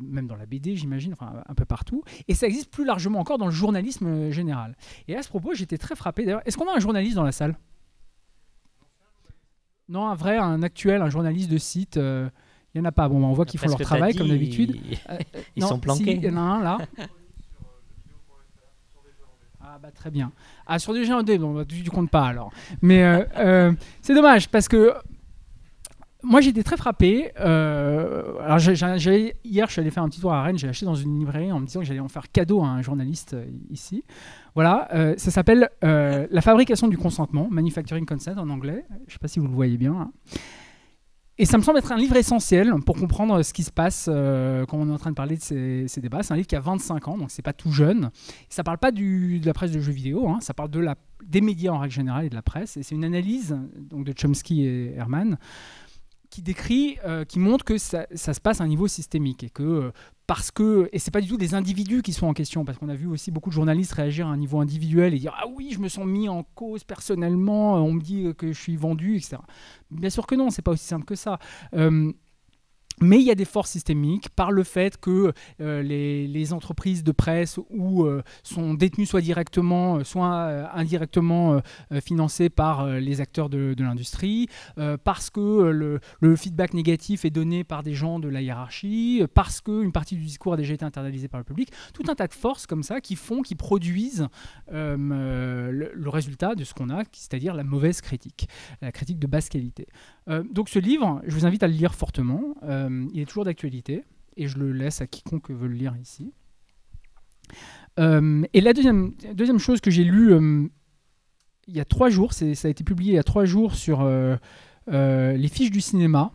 C: même dans la BD, j'imagine, enfin, un peu partout. Et ça existe plus largement encore dans le journalisme général. Et à ce propos, j'étais très frappé. D'ailleurs, est-ce qu'on a un journaliste dans la salle non, un vrai, un actuel, un journaliste de site. Il n'y en a pas. Bon, bah, on voit qu'ils font leur travail, comme d'habitude. ils euh, sont planqués. il y en a un là. Ah bah très bien. Ah sur du 1 2, bon, bah, tu, pas alors. Mais euh, euh, c'est dommage parce que moi j'étais très frappé. alors hier je suis allé faire un petit tour à Rennes, j'ai acheté dans une librairie en me disant que j'allais en faire cadeau à un journaliste ici. Voilà, ça s'appelle La fabrication du consentement, Manufacturing Consent en anglais. Je ne sais pas si vous le voyez bien. Hein. Et ça me semble être un livre essentiel pour comprendre euh, ce qui se passe euh, quand on est en train de parler de ces, débats. C'est un livre qui a 25 ans, donc c'est pas tout jeune. Ça parle pas de la presse de jeux vidéo, hein. ça parle des médias en règle générale et de la presse. Et c'est une analyse donc, de Chomsky et Herman qui décrit, euh, qui montre que ça, se passe à un niveau systémique et que euh, parce que et c'est pas du tout des individus qui sont en question parce qu'on a vu aussi beaucoup de journalistes réagir à un niveau individuel et dire ah oui je me sens mis en cause personnellement, on me dit que je suis vendu etc. Bien sûr que non, c'est pas aussi simple que ça. Euh, mais il y a des forces systémiques par le fait que euh, les, entreprises de presse ou euh, sont détenues soit directement, euh, soit indirectement financées par les acteurs de, l'industrie, parce que le, feedback négatif est donné par des gens de la hiérarchie, parce qu'une partie du discours a déjà été internalisée par le public. Tout un tas de forces comme ça qui font, qui produisent le, le, résultat de ce qu'on a, c'est-à-dire la mauvaise critique, la critique de basse qualité. donc ce livre, je vous invite à le lire fortement. Euh, il est toujours d'actualité et je le laisse à quiconque veut le lire ici. Euh, et la deuxième, deuxième chose que j'ai lue euh, il y a trois jours, ça a été publié il y a trois jours sur les fiches du cinéma,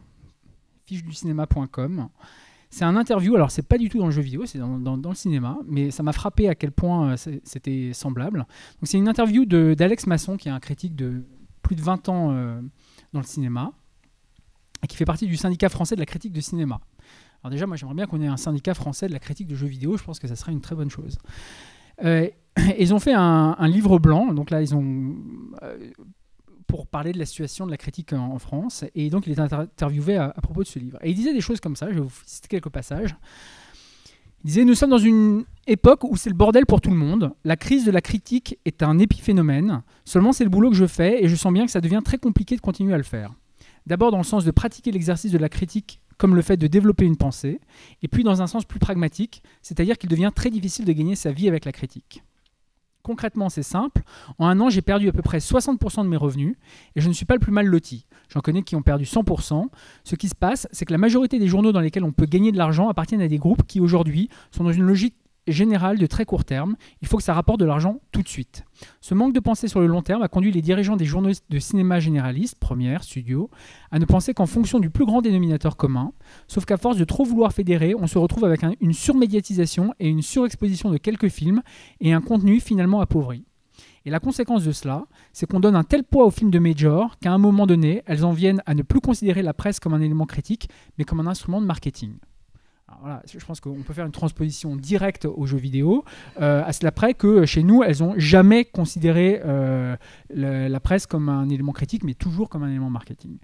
C: fichesducinéma.com. C'est un interview, alors c'est pas du tout dans le jeu vidéo, c'est dans, le cinéma, mais ça m'a frappé à quel point c'était semblable. Donc c'est une interview d'Alex Masson, qui est un critique de plus de 20 ans dans le cinéma, qui fait partie du syndicat français de la critique de cinéma. Alors déjà, moi j'aimerais bien qu'on ait un syndicat français de la critique de jeux vidéo, je pense que ça serait une très bonne chose. Euh, ils ont fait un, livre blanc, donc là ils ont... Euh, pour parler de la situation de la critique en, France, et donc il est interviewé à, à, propos de ce livre. Et il disait des choses comme ça, je vais vous citer quelques passages. Il disait Nous sommes dans une époque où c'est le bordel pour tout le monde. La crise de la critique est un épiphénomène. Seulement, c'est le boulot que je fais et je sens bien que ça devient très compliqué de continuer à le faire. D'abord dans le sens de pratiquer l'exercice de la critique comme le fait de développer une pensée, et puis dans un sens plus pragmatique, c'est-à-dire qu'il devient très difficile de gagner sa vie avec la critique. Concrètement, c'est simple. En un an, j'ai perdu à peu près 60% de mes revenus et je ne suis pas le plus mal loti. J'en connais qui ont perdu 100%. Ce qui se passe, c'est que la majorité des journaux dans lesquels on peut gagner de l'argent appartiennent à des groupes qui aujourd'hui sont dans une logique général de très court terme. Il faut que ça rapporte de l'argent tout de suite. Ce manque de pensée sur le long terme a conduit les dirigeants des journaux de cinéma généralistes, premières, studios, à ne penser qu'en fonction du plus grand dénominateur commun. Sauf qu'à force de trop vouloir fédérer, on se retrouve avec une surmédiatisation et une surexposition de quelques films et un contenu finalement appauvri. Et la conséquence de cela, c'est qu'on donne un tel poids aux films de major qu'à un moment donné, elles en viennent à ne plus considérer la presse comme un élément critique, mais comme un instrument de marketing je pense qu'on peut faire une transposition directe aux jeux vidéo, euh, à cela près que chez nous, elles n'ont jamais considéré euh, la, presse comme un élément critique, mais toujours comme un élément marketing.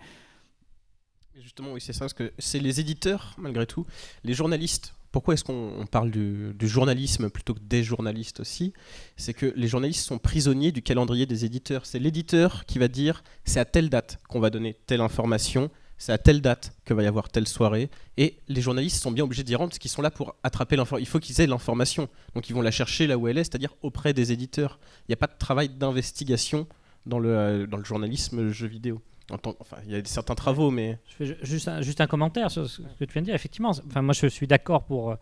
A: Justement, oui, c'est ça, parce que c'est les éditeurs, malgré tout, les journalistes. Pourquoi est-ce qu'on parle du, journalisme plutôt que des journalistes aussi C'est que les journalistes sont prisonniers du calendrier des éditeurs. C'est l'éditeur qui va dire c'est à telle date qu'on va donner telle information, c'est à telle date que va y avoir telle soirée. Et les journalistes sont bien obligés d'y rendre parce qu'ils sont là pour attraper l'information. Il faut qu'ils aient l'information. Donc ils vont la chercher là où elle est, c'est-à-dire auprès des éditeurs. Il n'y a pas de travail d'investigation dans le, euh, dans le journalisme jeu vidéo. Enfin, il y a certains travaux, mais...
B: Je fais juste un, juste un commentaire sur ce que tu viens de dire. Effectivement, enfin, moi je suis d'accord pour... Euh,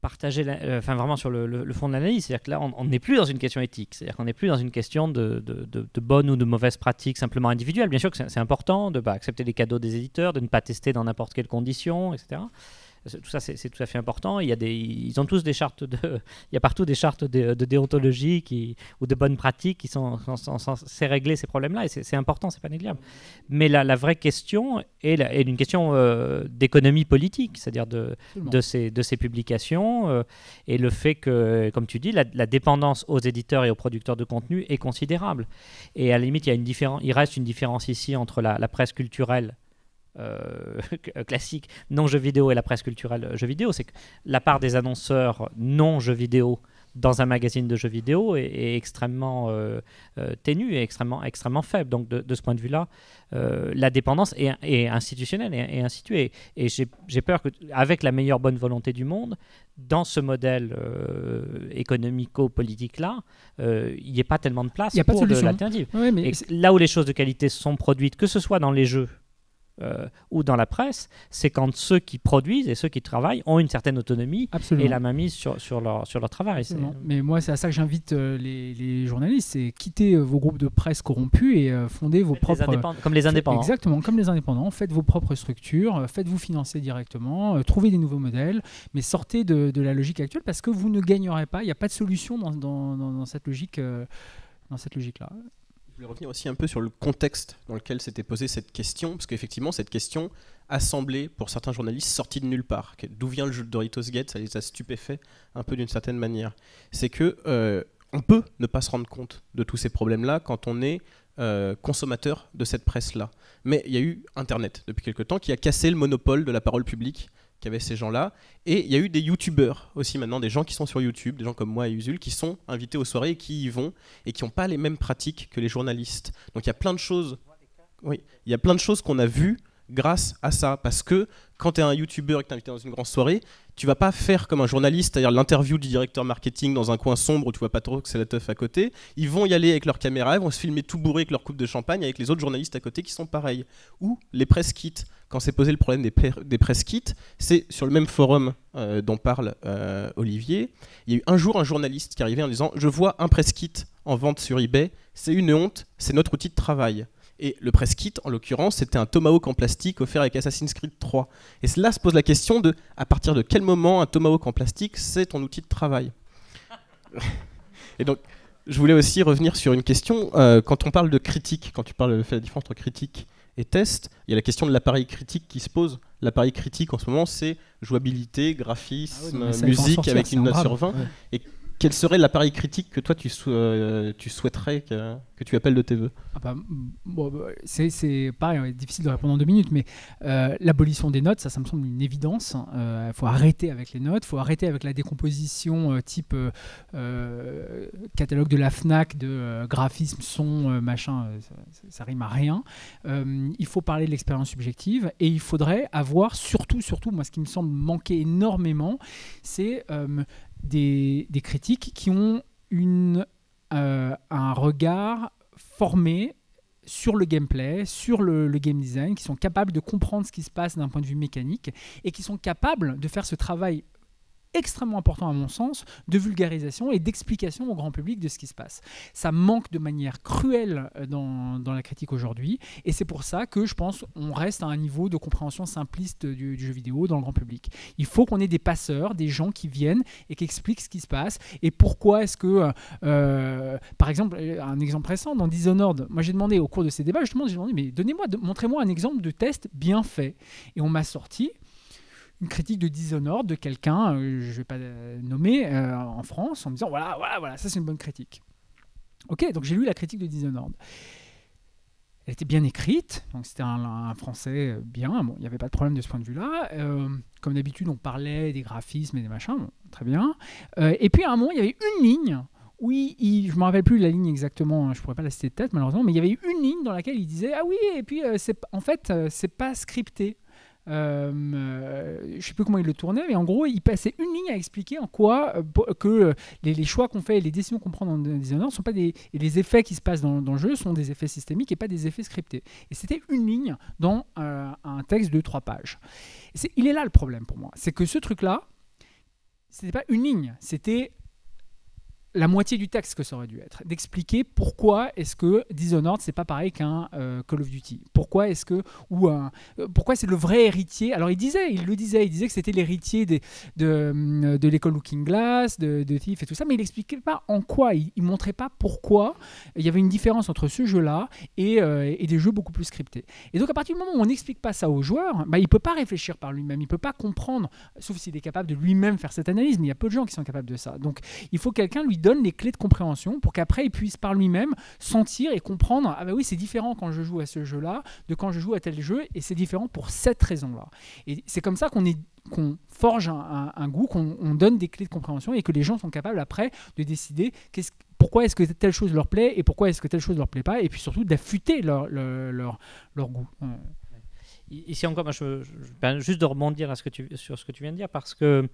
B: partager, euh, enfin vraiment sur le, fond de l'analyse. C'est-à-dire que là, on n'est plus dans une question éthique, c'est-à-dire qu'on n'est plus dans une question de, bonne ou de mauvaise pratique simplement individuelle. Bien sûr que c'est important de pas accepter les cadeaux des éditeurs, de ne pas tester dans n'importe quelle condition, etc. Tout ça, c'est tout à fait important. Il y a des, ils ont tous des chartes de, il y a partout des chartes de, déontologie ou de bonnes pratiques qui sont censées régler ces problèmes-là. Et c'est important, c'est pas négligeable. Mais la, vraie question est, est une question euh, d'économie politique, c'est-à-dire de, de, ces, de ces publications euh, et le fait que, comme tu dis, la, dépendance aux éditeurs et aux producteurs de contenu est considérable. Et à la limite, il, y a une il reste une différence ici entre la, la presse culturelle euh, classique non jeux vidéo et la presse culturelle jeux vidéo, c'est que la part des annonceurs non jeux vidéo dans un magazine de jeux vidéo est, extrêmement euh, euh, ténue et extrêmement, extrêmement faible. Donc de, ce point de vue-là, la dépendance est, institutionnelle et, instituée. Et, j'ai peur que, avec la meilleure bonne volonté du monde, dans ce modèle économico-politique-là, il n'y ait pas tellement de place pour de, l'alternative. là où les choses de qualité sont produites, que ce soit dans les jeux euh, ou dans la presse, c'est quand ceux qui produisent et ceux qui travaillent ont une certaine autonomie et la mainmise sur, sur, leur, sur leur travail.
C: Mais moi, c'est à ça que j'invite euh, les, journalistes, c'est quitter euh, vos groupes de presse corrompus et fonder vos propres... comme les indépendants. Exactement, comme les indépendants. Faites vos propres structures, faites-vous financer directement, trouvez des nouveaux modèles, mais sortez de, de, la logique actuelle parce que vous ne gagnerez pas, il n'y a pas de solution dans, dans cette logique dans cette logique-là.
A: Je voulais revenir aussi un peu sur le contexte dans lequel s'était posée cette question, parce qu'effectivement, cette question assemblée pour certains journalistes, sortie de nulle part. D'où vient le jeu de Doritos Gate Ça les a stupéfaits un peu d'une certaine manière. C'est que euh, on peut ne pas se rendre compte de tous ces problèmes-là quand on est euh, consommateur de cette presse-là. Mais il y a eu Internet depuis quelque temps qui a cassé le monopole de la parole publique avait ces gens-là. Et il y a eu des youtubeurs aussi maintenant, des gens qui sont sur YouTube, des gens comme moi et Usul, qui sont invités aux soirées et qui y vont et qui n'ont pas les mêmes pratiques que les journalistes. Donc il y a plein de choses. Oui, il y a plein de choses qu'on a vues grâce à ça, parce que quand tu es un youtubeur et que tu invité dans une grande soirée, tu vas pas faire comme un journaliste, c'est-à-dire l'interview du directeur marketing dans un coin sombre où tu vois pas trop que c'est la teuf à côté. Ils vont y aller avec leur caméra, ils vont se filmer tout bourré avec leur coupe de champagne avec les autres journalistes à côté qui sont pareils. Ou les press kits. Quand s'est posé le problème des, des press kits, c'est sur le même forum euh, dont parle euh, Olivier. Il y a eu un jour un journaliste qui arrivait en disant Je vois un press kit en vente sur eBay, c'est une honte, c'est notre outil de travail. Et le press kit, en l'occurrence, c'était un Tomahawk en plastique offert avec Assassin's Creed 3. Et cela se pose la question de à partir de quel moment un Tomahawk en plastique, c'est ton outil de travail Et donc, je voulais aussi revenir sur une question. Euh, quand on parle de critique, quand tu parles de faire la différence entre critique et test, il y a la question de l'appareil critique qui se pose. L'appareil critique en ce moment, c'est jouabilité, graphisme, ah musique avec une note sur 20 quel serait l'appareil critique que toi tu, euh, souhaiterais que, tu appelles de tes voeux
C: ah bah, bah C'est pareil, difficile de répondre en deux minutes, mais euh, l'abolition des notes, ça, ça me semble une évidence. Il hein, euh, faut arrêter avec les notes, il faut arrêter avec la décomposition type catalogue de la FNAC, de graphisme, son, machin, ça, ça, rime à rien. il faut parler de l'expérience subjective et il faudrait avoir surtout, surtout, moi ce qui me semble manquer énormément, c'est des, critiques qui ont une, euh, un regard formé sur le gameplay, sur le, game design, qui sont capables de comprendre ce qui se passe d'un point de vue mécanique et qui sont capables de faire ce travail extrêmement important à mon sens de vulgarisation et d'explication au grand public de ce qui se passe. Ça manque de manière cruelle euh, dans, la critique aujourd'hui et c'est pour ça que je pense on reste à un niveau de compréhension simpliste du, jeu vidéo dans le grand public. Il faut qu'on ait des passeurs, des gens qui viennent et qui expliquent ce qui se passe et pourquoi est-ce que, euh, euh, par exemple, un exemple récent dans Dishonored, moi j'ai demandé au cours de ces débats justement, j'ai demandé mais donnez-moi, montrez-moi un exemple de test bien fait et on m'a sorti une critique de Dishonored de quelqu'un, euh, je ne vais pas euh, nommer, euh, en France, en me disant voilà, voilà, voilà, ça c'est une bonne critique. Ok, donc j'ai lu la critique de Dishonored. Elle était bien écrite, donc c'était un, français bien, bon, il n'y avait pas de problème de ce point de vue-là. comme d'habitude, on parlait des graphismes et des machins, très bien. et puis à un moment, il y avait une ligne, oui, je ne me rappelle plus la ligne exactement, hein, je ne pourrais pas la citer de tête malheureusement, mais il y avait une ligne dans laquelle il disait Ah oui, et puis c'est en fait, c'est pas scripté. Euh, je sais plus comment il le tournait, mais en gros, il passait une ligne à expliquer en quoi euh, que euh, les, choix qu'on fait et les décisions qu'on prend dans Dishonored sont pas des et les effets qui se passent dans, le jeu sont des effets systémiques et pas des effets scriptés. Et c'était une ligne dans un texte de trois pages. il est là le problème pour moi, c'est que ce truc là, c'était pas une ligne, c'était la moitié du texte que ça aurait dû être, d'expliquer pourquoi est-ce que Dishonored c'est pas pareil qu'un euh, Call of Duty, pourquoi est-ce que ou un, euh, pourquoi c'est le vrai héritier. Alors il disait, il le disait, il disait que c'était l'héritier de, euh, de l'école Looking Glass, de, de, Thief et tout ça, mais il expliquait pas en quoi, il, montrait pas pourquoi il y avait une différence entre ce jeu-là et, et, des jeux beaucoup plus scriptés. Et donc à partir du moment où on n'explique pas ça aux joueurs, bah, il peut pas réfléchir par lui-même, il peut pas comprendre, sauf s'il est capable de lui-même faire cette analyse. Mais il y a peu de gens qui sont capables de ça. Donc il faut quelqu'un lui donne les clés de compréhension pour qu'après il puisse par lui-même sentir et comprendre ah bah oui c'est différent quand je joue à ce jeu-là de quand je joue à tel jeu et c'est différent pour cette raison-là. Et c'est comme ça qu'on est qu'on forge un, goût, qu'on donne des clés de compréhension et que les gens sont capables après de décider qu'est-ce pourquoi est-ce que telle chose leur plaît et pourquoi est-ce que telle chose leur plaît pas,
B: et puis surtout d'affûter leur, leur, leur, goût. Ici encore, je, juste de rebondir à ce que tu, sur ce que tu viens de dire, parce que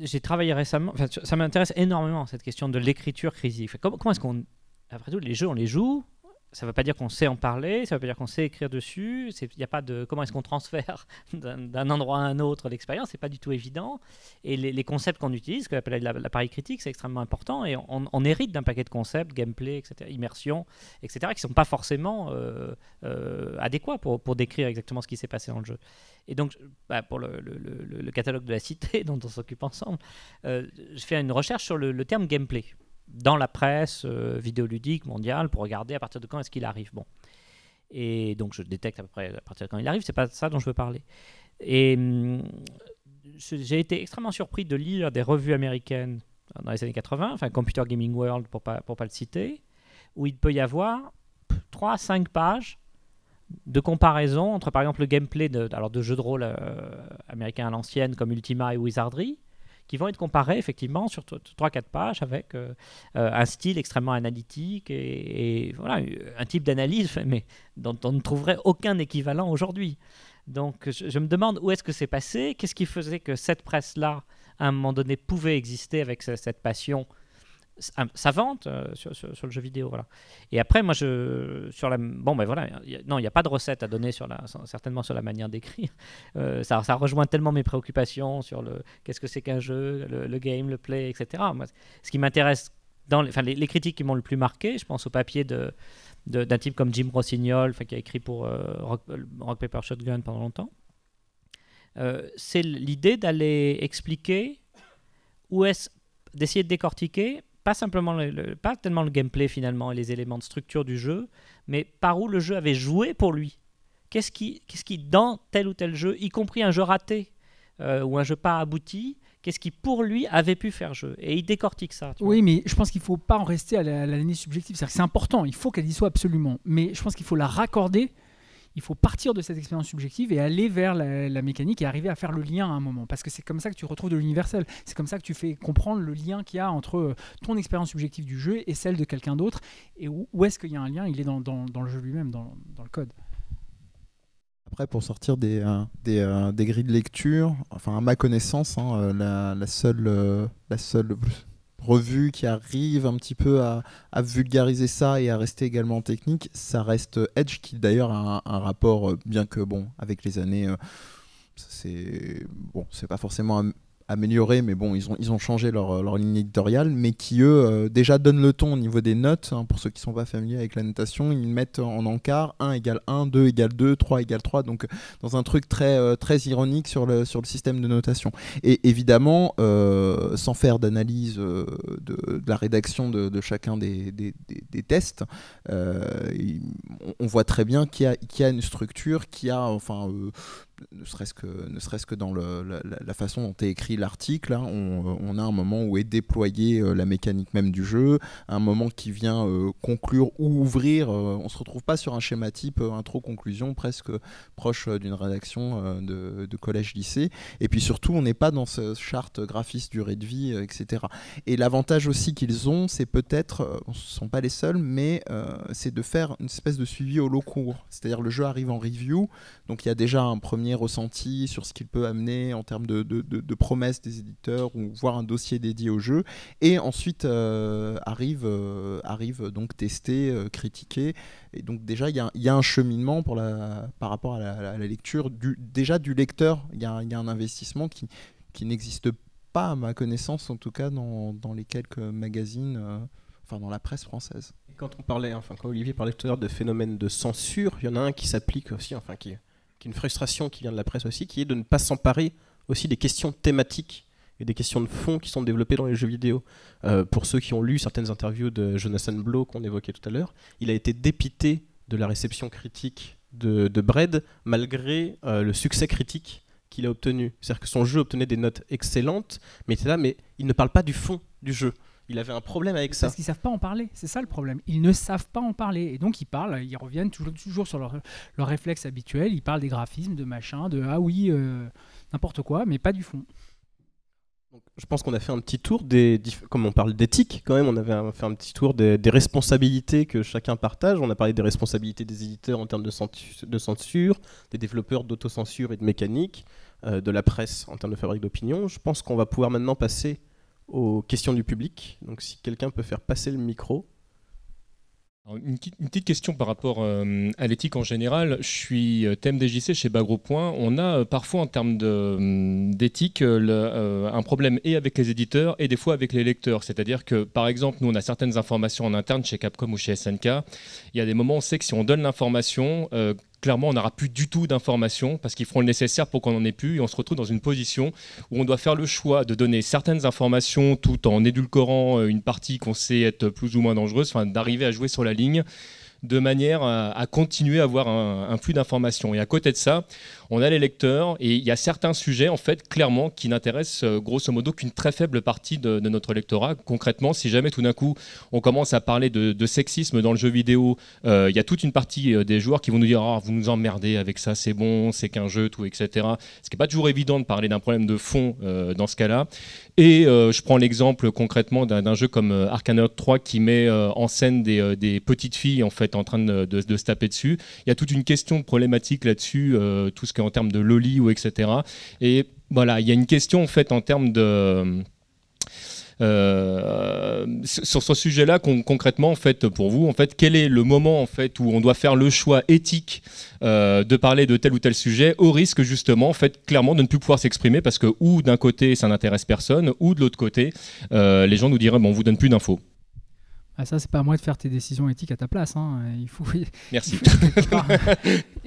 B: j'ai travaillé récemment, ça m'intéresse énormément cette question de l'écriture critique. comment est-ce qu'on, après tout, les jeux, on les joue, ça ne veut pas dire qu'on sait en parler, ça ne veut pas dire qu'on sait écrire dessus. Il n'y a pas de comment est-ce qu'on transfère d'un endroit à un autre l'expérience, c'est pas du tout évident. Et les, concepts qu'on utilise, qu'on appelle l'appareil critique, c'est extrêmement important. Et on, hérite d'un paquet de concepts, gameplay, etc., immersion, etc., qui ne sont pas forcément euh, euh, adéquats pour, décrire exactement ce qui s'est passé dans le jeu. Et donc, bah, pour le, catalogue de la cité dont on s'occupe ensemble, euh, je fais une recherche sur le, terme gameplay dans la presse euh, vidéoludique mondiale pour regarder à partir de quand est-ce qu'il arrive. Bon. Et donc je détecte à peu près à partir de quand il arrive, c'est pas ça dont je veux parler. Et hum, j'ai été extrêmement surpris de lire des revues américaines dans les années 80, enfin Computer Gaming World pour pas, pour pas le citer, où il peut y avoir 3 à 5 pages de comparaison entre par exemple le gameplay de, alors de jeux de rôle euh, américains à l'ancienne comme Ultima et Wizardry, qui vont être comparés effectivement sur 3 quatre pages avec euh, euh, un style extrêmement analytique et, voilà, un type d'analyse mais dont on ne trouverait aucun équivalent aujourd'hui. Donc je, je, me demande où est-ce que c'est passé, qu'est-ce qui faisait que cette presse-là, à un moment donné, pouvait exister avec cette passion savante ah, euh, sur, sur, le jeu vidéo. Voilà. Et après, moi, je, sur la, bon, ben voilà, non, il n'y a pas de recette à donner sur la, certainement sur la manière d'écrire. Euh, ça, ça, rejoint tellement mes préoccupations sur le qu'est-ce que c'est qu'un jeu, le, game, le play, etc. ce qui m'intéresse dans les, critiques qui m'ont le plus marqué, je pense au papier de d'un type comme Jim Rossignol, qui a écrit pour euh, Rock, Paper Shotgun pendant longtemps. c'est l'idée d'aller expliquer ou est ce d'essayer de décortiquer pas simplement pas tellement le gameplay finalement et les éléments de structure du jeu, mais par où le jeu avait joué pour lui. Qu'est-ce qui, ce qui dans tel ou tel jeu, y compris un jeu raté euh, ou un jeu pas abouti, qu'est-ce qui pour lui avait pu faire jeu Et il décortique ça.
C: oui, mais je pense qu'il ne faut pas en rester à la la subjective. cest c'est important, il faut qu'elle y soit absolument. Mais je pense qu'il faut la raccorder il faut partir de cette expérience subjective et aller vers la, mécanique et arriver à faire le lien à un moment. Parce que c'est comme ça que tu retrouves de l'universel. C'est comme ça que tu fais comprendre le lien qu'il y a entre euh, ton expérience subjective du jeu et celle de quelqu'un d'autre. Et où, est-ce qu'il y a un lien Il est dans, le jeu lui-même, dans, le code.
D: Après, pour sortir euh, euh, des, grilles de lecture, enfin à ma connaissance, hein, la, seule, la seule revue qui arrive un petit peu à, vulgariser ça et à rester également technique, ça reste Edge qui d'ailleurs a un, rapport, euh, bien que bon, avec les années, euh, c'est bon, c'est pas forcément un améliorés, mais bon, ils ont, ils ont changé leur, ligne éditoriale, mais qui, eux, euh, déjà donnent le ton au niveau des notes. Hein, pour ceux qui ne sont pas familiers avec la notation, ils mettent en encart 1 égale 1, 2 égale 2, 3 égale 3, donc dans un truc très, euh, très ironique sur le, sur le système de notation. Et évidemment, euh, sans faire d'analyse de, la rédaction de, chacun des, tests, on voit très bien qu'il y, a une structure, qui a enfin, ne serait-ce que, ne serait-ce que dans le, la, façon dont est écrit l'article, hein, euh, on, a un moment où est déployée euh, la mécanique même du jeu, un moment qui vient euh, conclure ou ouvrir. on se retrouve pas sur un schéma type intro-conclusion presque proche d'une rédaction de, collège-lycée. Et puis surtout, on n'est pas dans ce charte graphiste durée de vie, etc. Et l'avantage aussi qu'ils ont, c'est peut-être, on ne sont pas les seuls, mais c'est de faire une espèce de suivi au long cours. C'est-à-dire le jeu arrive en review, donc il y a déjà un premier ressenti, sur ce qu'il peut amener en termes de, promesses des éditeurs ou voir un dossier dédié au jeu. Et ensuite euh, arrive, euh, arrive donc tester, euh, critiquer. Et donc déjà, il y, a un cheminement pour la, par rapport à la, lecture. Du, déjà du lecteur, il y, a, un investissement qui, qui n'existe pas à ma connaissance, en tout cas dans, les quelques
A: magazines,
D: enfin dans la presse française.
A: Quand on parlait, enfin quand Olivier parlait tout à l'heure de phénomène de censure, il y en a un qui s'applique aussi, enfin qui une frustration qui vient de la presse aussi, qui est de ne pas s'emparer aussi des questions thématiques et des questions de fond qui sont développées dans les jeux vidéo. Euh, pour ceux qui ont lu certaines interviews de Jonathan Blow qu'on évoquait tout à l'heure, il a été dépité de la réception critique de, Bread malgré euh, le succès critique qu'il a obtenu. C'est-à-dire que son jeu obtenait des notes excellentes, mais, mais il ne parle pas du fond du jeu. Il avait un problème avec ça. Parce qu'ils
C: savent pas en parler, c'est ça le problème. Ils ne savent pas en parler. Et donc ils parlent, ils reviennent toujours, toujours sur leur, leur, réflexe habituel, ils parlent des graphismes, de machin, de ah oui, euh, n'importe quoi, mais pas du fond.
A: je pense qu'on a fait un petit tour des. Comme on parle d'éthique, quand même, on avait fait un petit tour des, responsabilités que chacun partage. On a parlé des responsabilités des éditeurs en termes de, de censure, des développeurs d'autocensure et de mécanique, euh, de la presse en termes de fabrique d'opinion. Je pense qu'on va pouvoir maintenant passer aux questions du public. Donc si quelqu'un peut faire passer le micro. une,
E: petite question par rapport euh, à l'éthique en général. Je suis euh, Thème TMDJC chez Bagro Point. On a euh, parfois en termes d'éthique un problème et avec les éditeurs et des fois avec les lecteurs. C'est-à-dire que par exemple, nous on a certaines informations en interne chez Capcom ou chez SNK. Il y a des moments où on sait que si on donne l'information, clairement, on n'aura plus du tout d'informations parce qu'ils feront le nécessaire pour qu'on en ait plus et on se retrouve dans une position où on doit faire le choix de donner certaines informations tout en édulcorant euh, une partie qu'on sait être plus ou moins dangereuse, enfin, d'arriver à jouer sur la ligne de manière à, continuer à avoir un, flux d'informations. Et à côté de ça, on a les lecteurs et il y a certains sujets, en fait, clairement, qui n'intéressent euh, grosso modo qu'une très faible partie de, notre lectorat. Concrètement, si jamais tout d'un coup on commence à parler de, sexisme dans le jeu vidéo, euh, il y a toute une partie euh, des joueurs qui vont nous dire ah, vous nous emmerdez avec ça, c'est bon, c'est qu'un jeu, tout, etc. Ce qui n'est pas toujours évident de parler d'un problème de fond dans ce cas-là. Et euh, je prends l'exemple concrètement d'un jeu comme euh, Arkanoid 3 qui met euh, en scène des, petites filles en fait en train de, se taper dessus. Il y a toute une question problématique là-dessus, tout ce qui est en termes de loli ou etc. Et voilà, il y a une question en fait en termes de euh, sur ce sujet-là, concrètement, en fait, pour vous, en fait, quel est le moment en fait où on doit faire le choix éthique euh, de parler de tel ou tel sujet, au risque justement, en fait, clairement, de ne plus pouvoir s'exprimer parce que ou d'un côté ça n'intéresse personne, ou de l'autre côté, euh, les gens nous diraient bon, on vous donne plus d'infos.
C: Ah ça, c'est pas à moi de faire tes décisions éthiques à ta place. Hein. Il faut. Merci.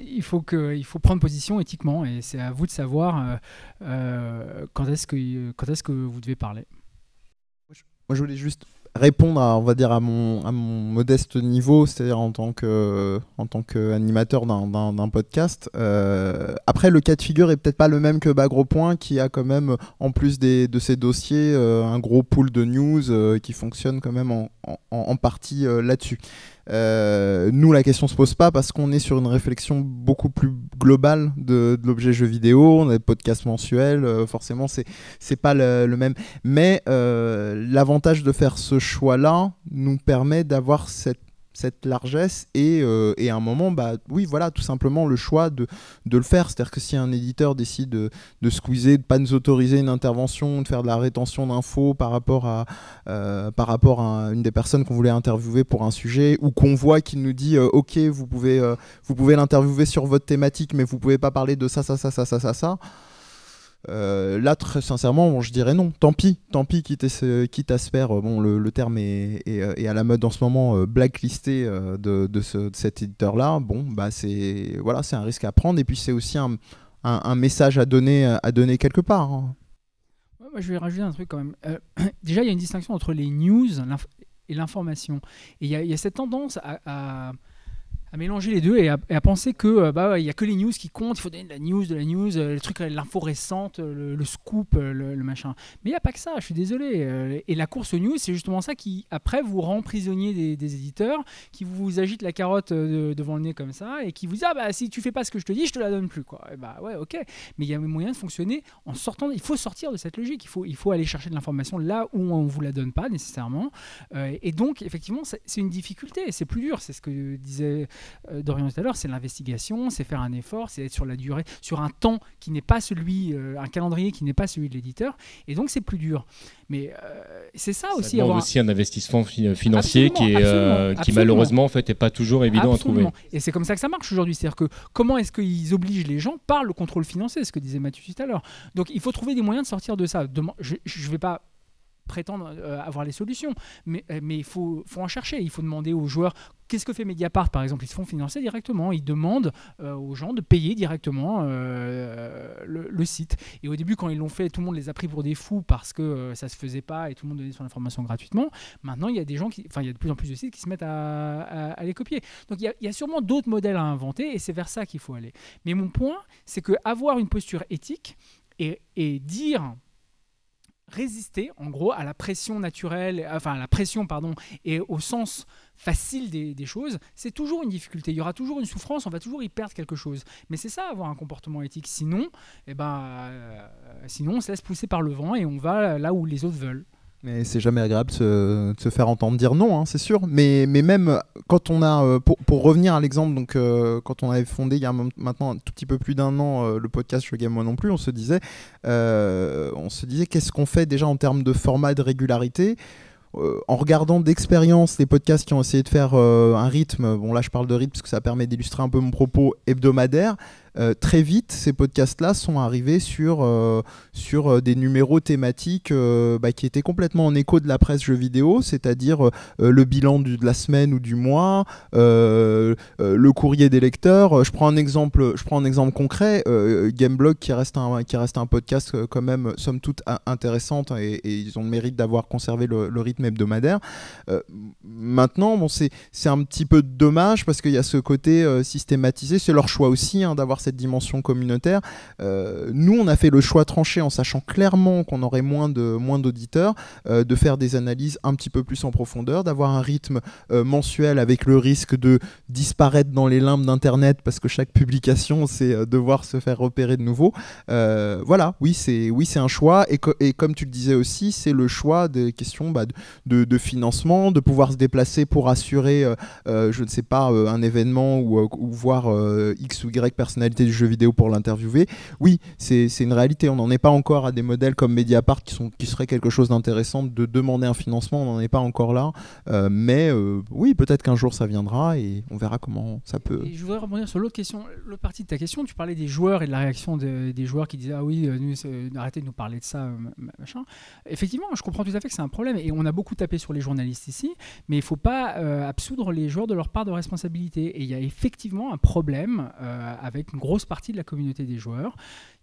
C: Il faut, il faut prendre position éthiquement et c'est à vous de savoir quand est-ce que quand est-ce que vous devez parler.
D: Moi, je voulais juste répondre à, on va dire, à mon, à mon modeste niveau, c'est-à-dire en tant que, en tant qu'animateur d'un, podcast. Euh, après, le cas de figure est peut-être pas le même que Bagropoint Point, qui a quand même, en plus de ses dossiers, euh, un gros pool de news euh, qui fonctionne quand même en partie là-dessus. Euh, nous, la question se pose pas parce qu'on est sur une réflexion beaucoup plus globale de, l'objet jeu vidéo. On a des podcasts mensuels, euh, forcément, c'est pas le, même. Mais euh, l'avantage de faire ce choix-là nous permet d'avoir cette cette largesse euh, et, à un moment, bah, oui, voilà, tout simplement le choix de, le faire. C'est-à-dire que si un éditeur décide de, de squeezer, de ne pas nous autoriser une intervention, de faire de la rétention d'infos par rapport à, euh, par rapport à une des personnes qu'on voulait interviewer pour un sujet, ou qu'on voit qu'il nous dit euh, Ok, vous pouvez, vous pouvez l'interviewer sur votre thématique, mais vous ne pouvez pas parler de ça, ça, ça, ça, ça, ça, ça. Euh, là, très sincèrement, je dirais non. Tant pis, tant pis, quitte à se, quitte à se faire. Euh, bon, le, terme euh, est, à la mode en ce moment, blacklisté de, cet éditeur-là. Bon, bah c'est voilà, c'est un risque à prendre. Et puis c'est aussi un, message à donner, à donner quelque part. Hein.
C: je vais rajouter un truc quand même. déjà, il y a une distinction entre les news et l'information. Et il y, a cette tendance à mélanger les deux et à, penser que euh, bah il n'y a que les news qui comptent, il faut donner de la news, de la news, euh, le truc, l'info récente, le, scoop, euh, le, machin. Mais il n'y a pas que ça, je suis désolé. Et la course aux news, c'est justement ça qui après vous rend prisonnier des, éditeurs, qui vous agite la carotte devant le nez comme ça et qui vous dit ah bah si tu fais pas ce que je te dis, je te la donne plus quoi. bah ouais ok, mais il y a moyen de fonctionner en sortant. Il faut sortir de cette logique, il faut il faut aller chercher de l'information là où on vous la donne pas nécessairement. et donc effectivement c'est une difficulté, c'est plus dur, c'est ce que disait euh, Dorian tout à l'heure, c'est l'investigation, c'est faire un effort, c'est être sur la durée, sur un temps qui n'est pas celui, euh, un calendrier qui n'est pas celui de l'éditeur. Et donc, c'est plus dur. Mais euh, c'est ça, aussi. avoir aussi
E: un investissement financier qui, est, qui malheureusement, en fait, n'est pas toujours évident à trouver.
C: Et c'est comme ça que ça marche aujourd'hui. C'est-à-dire que comment est-ce qu'ils obligent les gens par le contrôle financier, ce que disait Mathieu tout à l'heure. Donc, il faut trouver des moyens de sortir de ça. je ne vais pas prétendre euh, avoir les solutions, mais euh, mais il faut, faut en chercher. Il faut demander aux joueurs Qu'est-ce que fait Mediapart par exemple Ils se font financer directement. Ils demandent euh, aux gens de payer directement le, site. Et au début, quand ils l'ont fait, tout le monde les a pris pour des fous parce que ça se faisait pas et tout le monde donnait son information gratuitement. Maintenant, il y a des gens qui, enfin, il y de plus en plus de sites qui se mettent à, les copier. Donc, il y, a, sûrement d'autres modèles à inventer et c'est vers ça qu'il faut aller. Mais mon point, c'est qu'avoir une posture éthique et dire résister en gros à la pression naturelle, enfin à la pression pardon, et au sens facile des, choses, c'est toujours une difficulté. Il y aura toujours une souffrance, on va toujours y perdre quelque chose. Mais c'est ça avoir un comportement éthique. Sinon, eh ben, euh, sinon on se laisse pousser par le vent et on va là où les autres veulent.
D: Mais c'est jamais agréable de se, faire entendre dire non, hein, c'est sûr. Mais, même quand on a, euh, pour, revenir à l'exemple, donc euh, quand on avait fondé il y a maintenant un tout petit peu plus d'un an euh, le podcast Je Game Moi non plus, on se disait, on se disait qu'est-ce qu'on fait déjà en termes de format de régularité en regardant d'expérience les podcasts qui ont essayé de faire un rythme, bon là je parle de rythme parce que ça permet d'illustrer un peu mon propos hebdomadaire, euh, très vite, ces podcasts-là sont arrivés sur, euh, sur euh, des numéros thématiques bah, qui étaient complètement en écho de la presse jeux vidéo, c'est-à-dire le bilan du, de la semaine ou du mois, le courrier des lecteurs. Je prends un exemple, je prends un exemple concret, Gameblog qui reste, un, qui reste un podcast quand même, somme toute, intéressante hein, et, ils ont le mérite d'avoir conservé le, rythme hebdomadaire. maintenant, bon, c'est un petit peu dommage parce qu'il y a ce côté systématisé, c'est leur choix aussi hein, d'avoir cette dimension communautaire. Euh, nous, on a fait le choix tranché en sachant clairement qu'on aurait moins de moins d'auditeurs, euh, de faire des analyses un petit peu plus en profondeur, d'avoir un rythme euh, mensuel avec le risque de disparaître dans les limbes d'internet parce que chaque publication, c'est devoir se faire repérer de nouveau. voilà, oui, c'est oui, c'est un choix et, et, comme tu le disais aussi, c'est le choix des questions bah, de, de, financement, de pouvoir se déplacer pour assurer, je ne sais pas, un événement ou, ou voir X ou Y personnalité du jeu vidéo pour l'interviewer. Oui, c'est une réalité. On n'en est pas encore à des modèles comme Mediapart qui, sont, qui seraient quelque chose d'intéressant de demander un financement. On n'en est pas encore là. Euh, mais euh, oui, peut-être qu'un jour ça viendra et on verra comment ça peut.
C: je voudrais rebondir sur l'autre question, le partie de ta question. Tu parlais des joueurs et de la réaction des joueurs qui disaient Ah oui, euh, arrêtez de nous parler de ça, machin. Effectivement, je comprends tout à fait que c'est un problème et on a beaucoup tapé sur les journalistes ici, mais il ne faut pas absoudre les joueurs de leur part de responsabilité. Et il y a effectivement un problème avec une grosse partie de la communauté des joueurs.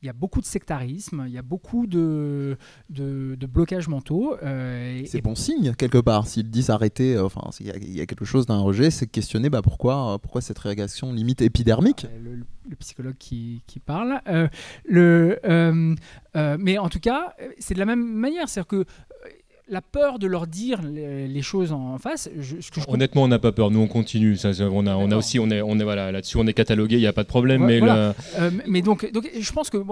C: Il y a beaucoup de sectarisme, il y a beaucoup de, de, blocages mentaux. Euh, c'est bon signe,
D: quelque part. s'ils disent arrêter euh, enfin, il y, a quelque chose d'un rejet, c'est questionner bah,
C: pourquoi, euh, pourquoi cette réaction limite épidermique. Ah, le, psychologue qui, qui parle. le, mais en tout cas, c'est de la même manière. C'est-à-dire que la peur de leur dire les, choses en face. Honnêtement,
E: on n'a pas peur. Nous, on continue. Ça, on a, on a aussi, on est, on est voilà, là-dessus, on est catalogué. Il n'y a pas de problème. mais, euh,
C: mais donc, donc, je pense que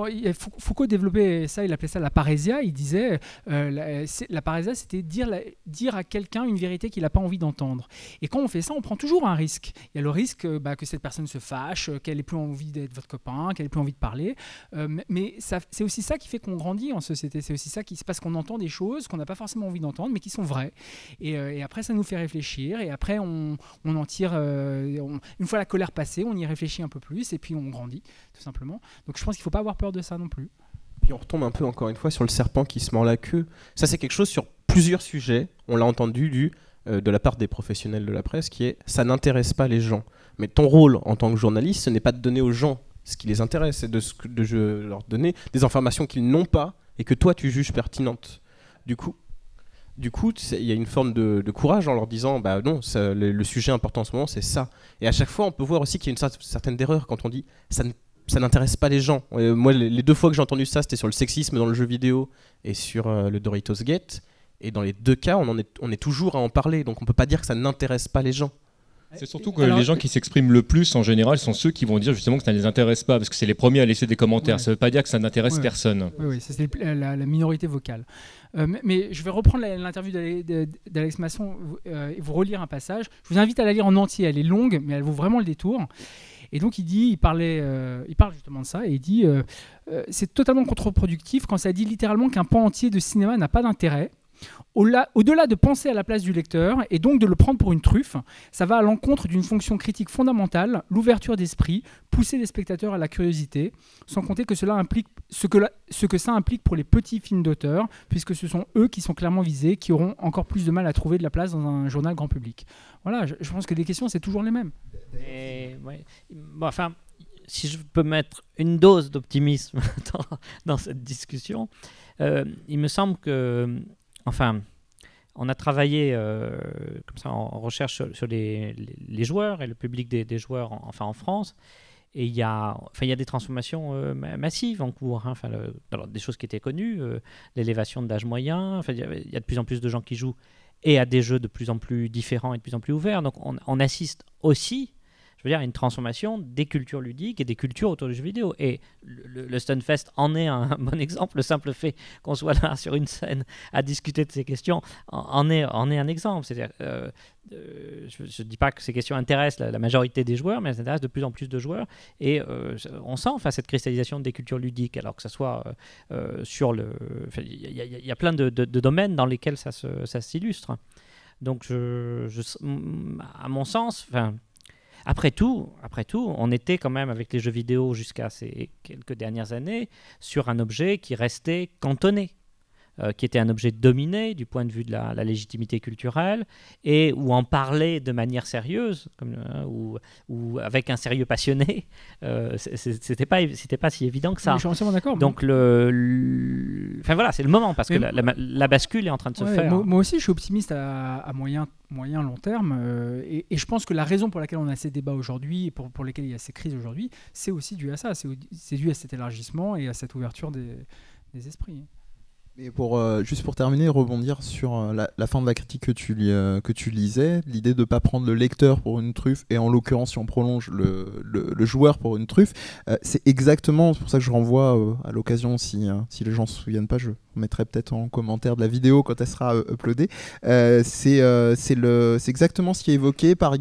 C: Foucault développait ça. Il appelait ça la parésia. Il disait euh, la, la, parésia, c'était dire, dire à quelqu'un une vérité qu'il n'a pas envie d'entendre. Et quand on fait ça, on prend toujours un risque. Il y a le risque euh, bah, que cette personne se fâche, qu'elle n'ait plus envie d'être votre copain, qu'elle n'ait plus envie de parler. mais mais c'est aussi ça qui fait qu'on grandit en société. C'est aussi ça qui se passe qu'on entend des choses qu'on n'a pas forcément envie d'entendre, mais qui sont vrais. Euh, et, après, ça nous fait réfléchir. Et après, on, en tire. Euh, une fois la colère passée, on y réfléchit un peu plus et puis on grandit, tout simplement. Donc je pense qu'il ne faut pas avoir peur de ça non plus.
A: Puis on retombe un peu, encore une fois, sur le serpent qui se mord la queue. Ça, c'est quelque chose sur plusieurs sujets. On l'a entendu du, euh, de la part des professionnels de la presse qui est ça n'intéresse pas les gens. Mais ton rôle en tant que journaliste, ce n'est pas de donner aux gens ce qui les intéresse, c'est de, de, leur donner des informations qu'ils n'ont pas et que toi tu juges pertinentes. Du coup, du coup, il y a une forme de, courage en leur disant bah non, le, sujet important en ce moment, c'est ça. Et à chaque fois, on peut voir aussi qu'il y a une certaine erreur quand on dit ça ça n'intéresse pas les gens. moi, les, deux fois que j'ai entendu ça, c'était sur le sexisme dans le jeu vidéo et sur euh, le Doritos Gate. Et dans les deux cas, on, est, on est toujours à en parler. Donc on ne peut pas dire que ça n'intéresse pas les gens. C'est surtout que les
E: gens qui s'expriment le plus en général sont ceux qui vont dire justement que ça ne les intéresse pas, parce que c'est les premiers à laisser des commentaires. Ça ne veut pas dire que ça n'intéresse personne.
C: Oui, c'est la, minorité vocale. Euh, mais je vais reprendre l'interview d'Alex Masson euh, et vous relire un passage. Je vous invite à la lire en entier. Elle est longue, mais elle vaut vraiment le détour. Et donc il dit, il parlait, euh, il parle justement de ça et il dit c'est totalement contre-productif quand ça dit littéralement qu'un pan entier de cinéma n'a pas d'intérêt au-delà de penser à la place du lecteur et donc de le prendre pour une truffe, ça va à l'encontre d'une fonction critique fondamentale, l'ouverture d'esprit, pousser les spectateurs à la curiosité, sans compter que cela implique ce que, ça implique pour les petits films d'auteur, puisque ce sont eux qui sont clairement visés, qui auront encore plus de mal à trouver de la place dans un journal grand public.
B: Voilà, je, pense que les questions,
C: c'est toujours les mêmes.
B: enfin, si je peux mettre une dose d'optimisme dans, cette discussion, euh, il me semble que enfin, on a travaillé euh, comme ça en, recherche sur, les, joueurs et le public des, joueurs, en, enfin en France. Et il y a, des transformations euh, massives en cours. Hein. enfin, des choses qui étaient connues, euh, l'élévation de l'âge moyen. il y, a, de plus en plus de gens qui jouent et à des jeux de plus en plus différents et de plus en plus ouverts. Donc, on assiste aussi je veux dire, une transformation des cultures ludiques et des cultures autour du jeu vidéo. Et le, Stunfest en est un bon exemple. Le simple fait qu'on soit là sur une scène à discuter de ces questions en, est, en est un exemple. C'est-à-dire, euh, euh, je ne dis pas que ces questions intéressent la, majorité des joueurs, mais elles intéressent de plus en plus de joueurs. Et euh, on sent enfin cette cristallisation des cultures ludiques, alors que ça soit sur le. Il y, a plein de, domaines dans lesquels ça s'illustre. Ça Donc, je, à mon sens, enfin après tout, après tout, on était quand même avec les jeux vidéo jusqu'à ces quelques dernières années sur un objet qui restait cantonné euh, qui était un objet dominé du point de vue de la, légitimité culturelle, et où en parler de manière sérieuse, ou, euh, ou, avec un sérieux passionné, euh, ce c'était pas c'était pas si évident que ça. je suis d'accord. Donc le, enfin voilà, c'est le moment parce que la, bascule est en train de se faire.
C: Moi, aussi, je suis optimiste à, moyen moyen long terme, et, je pense que la raison pour laquelle on a ces débats aujourd'hui et pour pour lesquels il y a ces crises aujourd'hui, c'est aussi dû à ça, c'est dû à cet élargissement et à cette ouverture des esprits
D: pour, euh, juste pour terminer, rebondir sur euh, la, fin de la critique que tu, euh, que tu lisais, l'idée de ne pas prendre le lecteur pour une truffe, et en l'occurrence, si on prolonge le, joueur pour une truffe, c'est exactement, c'est pour ça que je renvoie à l'occasion, si, si les gens ne se souviennent pas, je mettrai peut-être en commentaire de la vidéo quand elle sera uploadée, c'est c'est exactement ce qui est évoqué par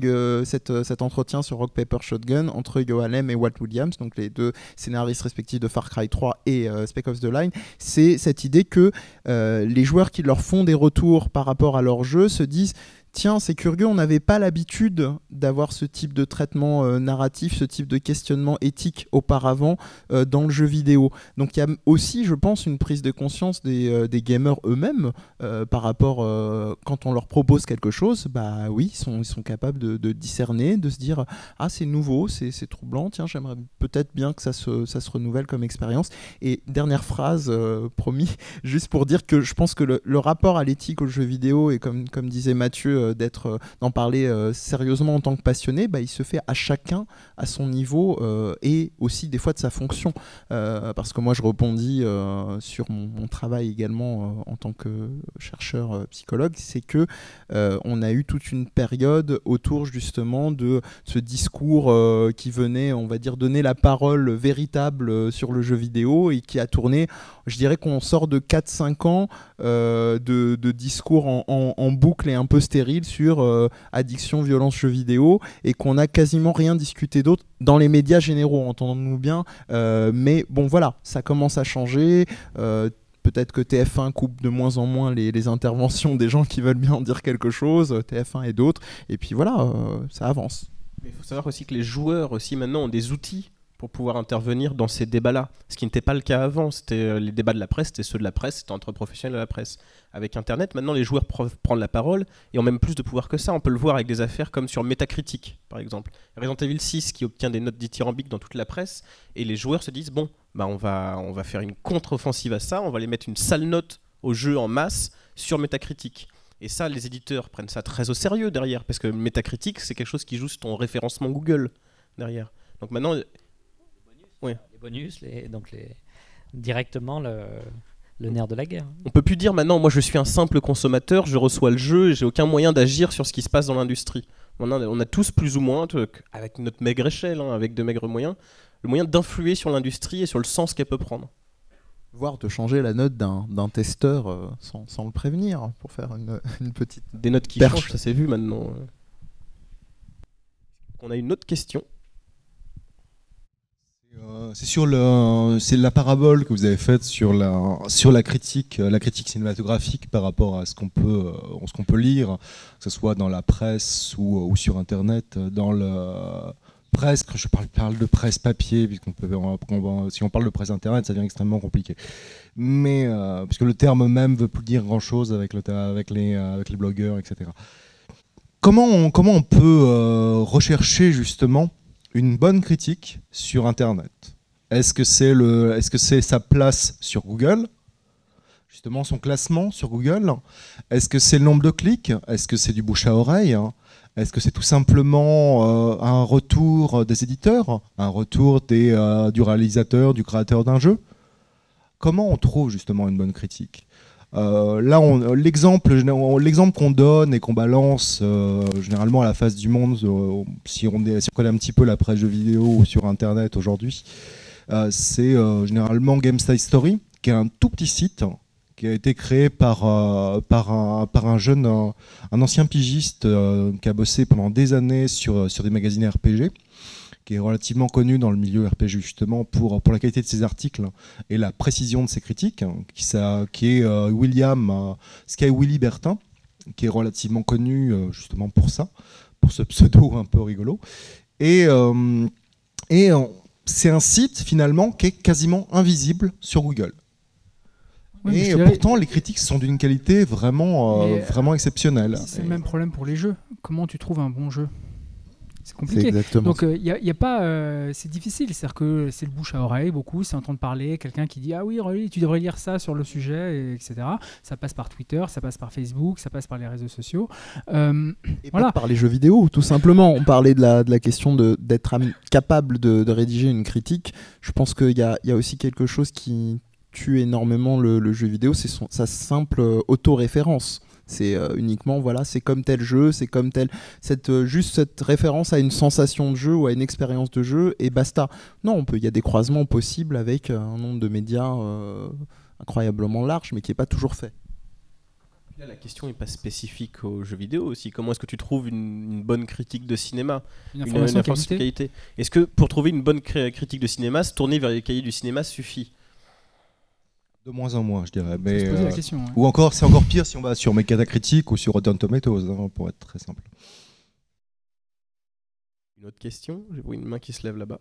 D: cette, cet entretien sur Rock Paper Shotgun entre Yoalem et Walt Williams, donc les deux scénaristes respectifs de Far Cry 3 et Spec of The Line, c'est cette idée que euh, les joueurs qui leur font des retours par rapport à leur jeu se disent tiens, c'est curieux, on n'avait pas l'habitude d'avoir ce type de traitement euh, narratif, ce type de questionnement éthique auparavant euh, dans le jeu vidéo. Donc il y a aussi, je pense, une prise de conscience des, euh, gamers eux-mêmes par rapport, quand on leur propose quelque chose, bah oui, ils sont, capables de, discerner, de se dire, ah c'est nouveau, c'est troublant, tiens, j'aimerais peut-être bien que ça se, renouvelle comme expérience. Et dernière phrase, promis, juste pour dire que je pense que le, rapport à l'éthique au jeu vidéo, et comme disait Mathieu, euh, d'être euh, d'en parler euh, sérieusement en tant que passionné, bah, il se fait à chacun à son niveau et aussi des fois de sa fonction. parce que moi, je rebondis sur mon, travail également en tant que chercheur psychologue, c'est que on a eu toute une période autour justement de ce discours qui venait, on va dire, donner la parole véritable sur le jeu vidéo et qui a tourné, je dirais qu'on sort de 4-5 ans de, discours en, en, boucle et un peu stérile sur euh, addiction, violence, jeux vidéo, et qu'on n'a quasiment rien discuté d'autre dans les médias généraux, entendons-nous bien. Euh, mais bon, voilà, ça commence à changer. Euh, peut-être que TF1 coupe de moins en moins les, les, interventions des gens qui veulent bien en dire quelque chose, TF1 et d'autres. Et puis voilà, ça avance.
A: Il faut savoir aussi que les joueurs aussi maintenant ont des outils pour pouvoir intervenir dans ces débats-là. Ce qui n'était pas le cas avant. C'était euh, les débats de la presse, c'était ceux de la presse, c'était entre professionnels de la presse. Avec Internet, maintenant, les joueurs prennent la parole et ont même plus de pouvoir que ça. On peut le voir avec des affaires comme sur Metacritic, par exemple. Resident Evil 6 qui obtient des notes dithyrambiques dans toute la presse et les joueurs se disent bon, bah on va, on va faire une contre-offensive à ça, on va les mettre une sale note au jeu en masse sur Metacritic. Et ça, les éditeurs prennent ça très au sérieux derrière, parce que Metacritic, c'est quelque chose qui joue sur ton référencement Google
B: derrière. Donc maintenant, les bonus, donc directement le, nerf de la guerre.
A: On peut plus dire maintenant, moi je suis un simple consommateur, je reçois le jeu, j'ai aucun moyen d'agir sur ce qui se passe dans l'industrie. On, on a, tous plus ou moins, euh, avec notre maigre échelle, hein, avec de maigres moyens, le moyen d'influer sur l'industrie et sur le sens qu'elle peut prendre.
D: Voire de changer la note d'un testeur euh, sans, le prévenir, hein, pour faire une, petite. Des notes qui perche. changent, ça s'est vu maintenant. Euh.
A: On a une autre question. Euh, c'est
D: sur le, euh, c'est la
F: parabole que vous avez faite sur la, sur la critique, euh, la critique cinématographique par rapport à ce qu'on peut, ce qu'on peut lire, que ce soit dans la presse ou, sur Internet, dans le presque, je parle, de presse papier, puisqu'on peut, si on parle de presse internet, ça devient extrêmement compliqué. Mais puisque le terme même veut plus dire grand chose avec, le, avec, les, les blogueurs, etc. Comment on, comment on peut rechercher justement une bonne critique sur Internet Est-ce que c'est est -ce sa place sur Google Justement, son classement sur Google Est-ce que c'est le nombre de clics Est-ce que c'est du bouche à oreille Est-ce que c'est tout simplement euh, un retour des éditeurs Un retour des, euh, du réalisateur, du créateur d'un jeu Comment on trouve justement une bonne critique euh, là, l'exemple, l'exemple qu'on donne et qu'on balance euh, généralement à la face du monde, euh, si, on connaît un petit peu la presse de vidéo sur Internet aujourd'hui, c'est généralement Game Story, qui est un tout petit site qui a été créé par, par, un, par un jeune, un ancien pigiste qui a bossé pendant des années sur, sur des magazines RPG qui est relativement connu dans le milieu RPG justement pour, pour la qualité de ses articles et la précision de ses critiques, hein, qui, ça, qui est euh, William euh, Sky Willy Bertin, qui est relativement connu euh, justement pour ça, pour ce pseudo un peu rigolo. Et, et c'est un site finalement qui est quasiment invisible sur Google. et pourtant, les critiques sont d'une qualité vraiment, vraiment exceptionnelle. C'est le
C: même problème pour les jeux. Comment tu trouves un bon jeu c'est compliqué. Donc, euh, il y a, pas. Euh, c'est difficile. cest que c'est le bouche à oreille, beaucoup. C'est entendre parler, quelqu'un qui dit Ah oui, tu devrais lire ça sur le sujet, etc. Ça passe par Twitter, ça passe par Facebook, ça passe par les réseaux sociaux. Euh, et voilà. par
D: les jeux vidéo, tout simplement. On parlait de la, question d'être capable de, rédiger une critique. Je pense qu'il y a, aussi quelque chose qui tue énormément le, le jeu vidéo, c'est sa simple autoréférence. C'est euh, uniquement, voilà, c'est comme tel jeu, c'est comme tel. Cette, euh, juste cette référence à une sensation de jeu ou à une expérience de jeu et basta. Non, on peut, il y a des croisements possibles avec euh, un nombre de médias incroyablement large, mais qui n'est pas toujours fait.
A: la question n'est pas spécifique aux jeux vidéo aussi. Comment est-ce que tu trouves une, bonne critique de cinéma Une qualité. Est-ce que pour trouver une bonne critique de cinéma, se tourner vers les cahiers du cinéma suffit
F: de moins en moins, je dirais. Mais, euh, Ou encore, c'est encore pire si on va sur Metacritic ou sur Rotten Tomatoes, hein, pour être très simple.
A: Une autre question J'ai une main qui se lève là-bas.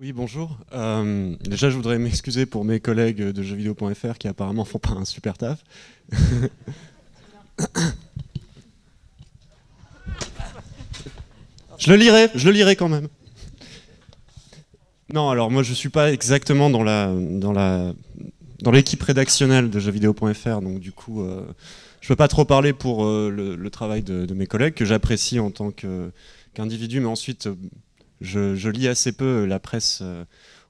A: Oui, bonjour.
G: Euh, déjà, je voudrais m'excuser pour mes collègues de jeuxvideo.fr qui apparemment font pas un super taf. je le lirai, je le lirai quand même. Non, alors moi je ne suis pas exactement dans la dans la dans l'équipe rédactionnelle de jeuxvideo.fr, donc du coup euh, je peux pas trop parler pour euh, le, travail de, mes collègues que j'apprécie en tant qu'individu, mais ensuite je, lis assez peu la presse, euh,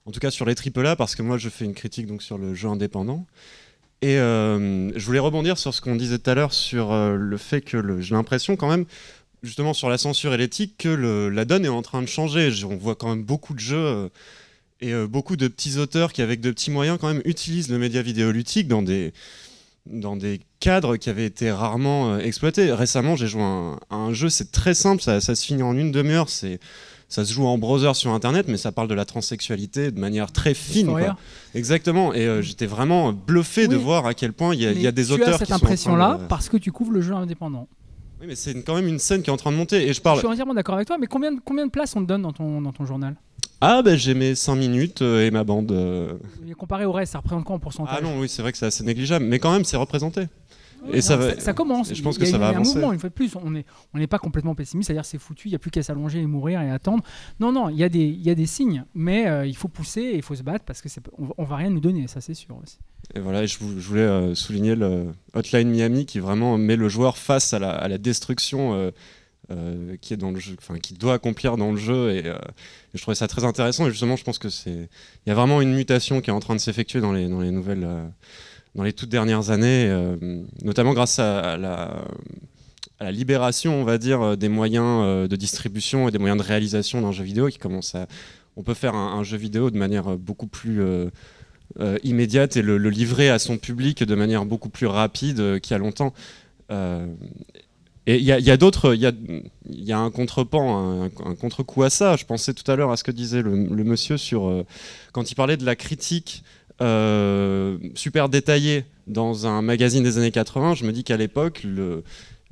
G: en tout cas sur les AAA, parce que moi je fais une critique donc sur le jeu indépendant. Et euh, je voulais rebondir sur ce qu'on disait tout à l'heure sur le fait que j'ai l'impression quand même justement sur la censure et l'éthique que la donne est en train de changer. On voit quand même beaucoup de jeux euh, et euh, beaucoup de petits auteurs qui, avec de petits moyens, quand même, utilisent le média vidéoludique dans des, dans des cadres qui avaient été rarement euh, exploités. Récemment, j'ai joué à un, jeu, c'est très simple, ça, se finit en une demi-heure, c'est. Ça se joue en browser sur internet, mais ça parle de la transsexualité de manière très fine. Exactement. Et j'étais vraiment bluffé de voir à quel point il y, a des auteurs tu As cette impression-là parce
C: que tu couvres le jeu indépendant
G: mais c'est quand même une scène qui est en train de monter. Et je parle. Je suis
C: entièrement d'accord avec toi, mais combien, combien de places on te donne dans ton, journal
G: ah ben j'ai mes 5 minutes euh, et ma bande. Euh.
C: comparé au reste, ça représente quoi en pourcentage Ah non
G: oui c'est vrai que c'est assez négligeable, mais quand même c'est représenté. Et ça, commence. Et je pense que ça va avancer. Un mouvement,
C: une fois de plus. On n'est on pas complètement pessimiste, c'est-à-dire c'est foutu, il n'y a plus qu'à s'allonger et mourir et attendre. Non, non, il y, a des, des signes, mais euh, il faut pousser et il faut se battre parce que on, va rien nous donner, ça c'est sûr aussi.
G: Et voilà, je, voulais euh, souligner le Hotline Miami qui vraiment met le joueur face à la, destruction qu'il euh, qui est dans le jeu, enfin qui doit accomplir dans le jeu. Et, je trouvais ça très intéressant. Et justement, je pense que c'est, il y a vraiment une mutation qui est en train de s'effectuer dans les, dans les nouvelles dans les toutes dernières années, euh, notamment grâce à, la la libération, on va dire, euh, des moyens euh, de distribution et des moyens de réalisation d'un jeu vidéo qui commence à... On peut faire un, jeu vidéo de manière beaucoup plus immédiate et le, livrer à son public de manière beaucoup plus rapide qu'il y a longtemps. et il y a, d'autres, il y a, y a, un contrepan, un, un contre-coup à ça. Je pensais tout à l'heure à ce que disait le, monsieur sur quand il parlait de la critique euh, super détaillé dans un magazine des années 80, je me dis qu'à l'époque, le,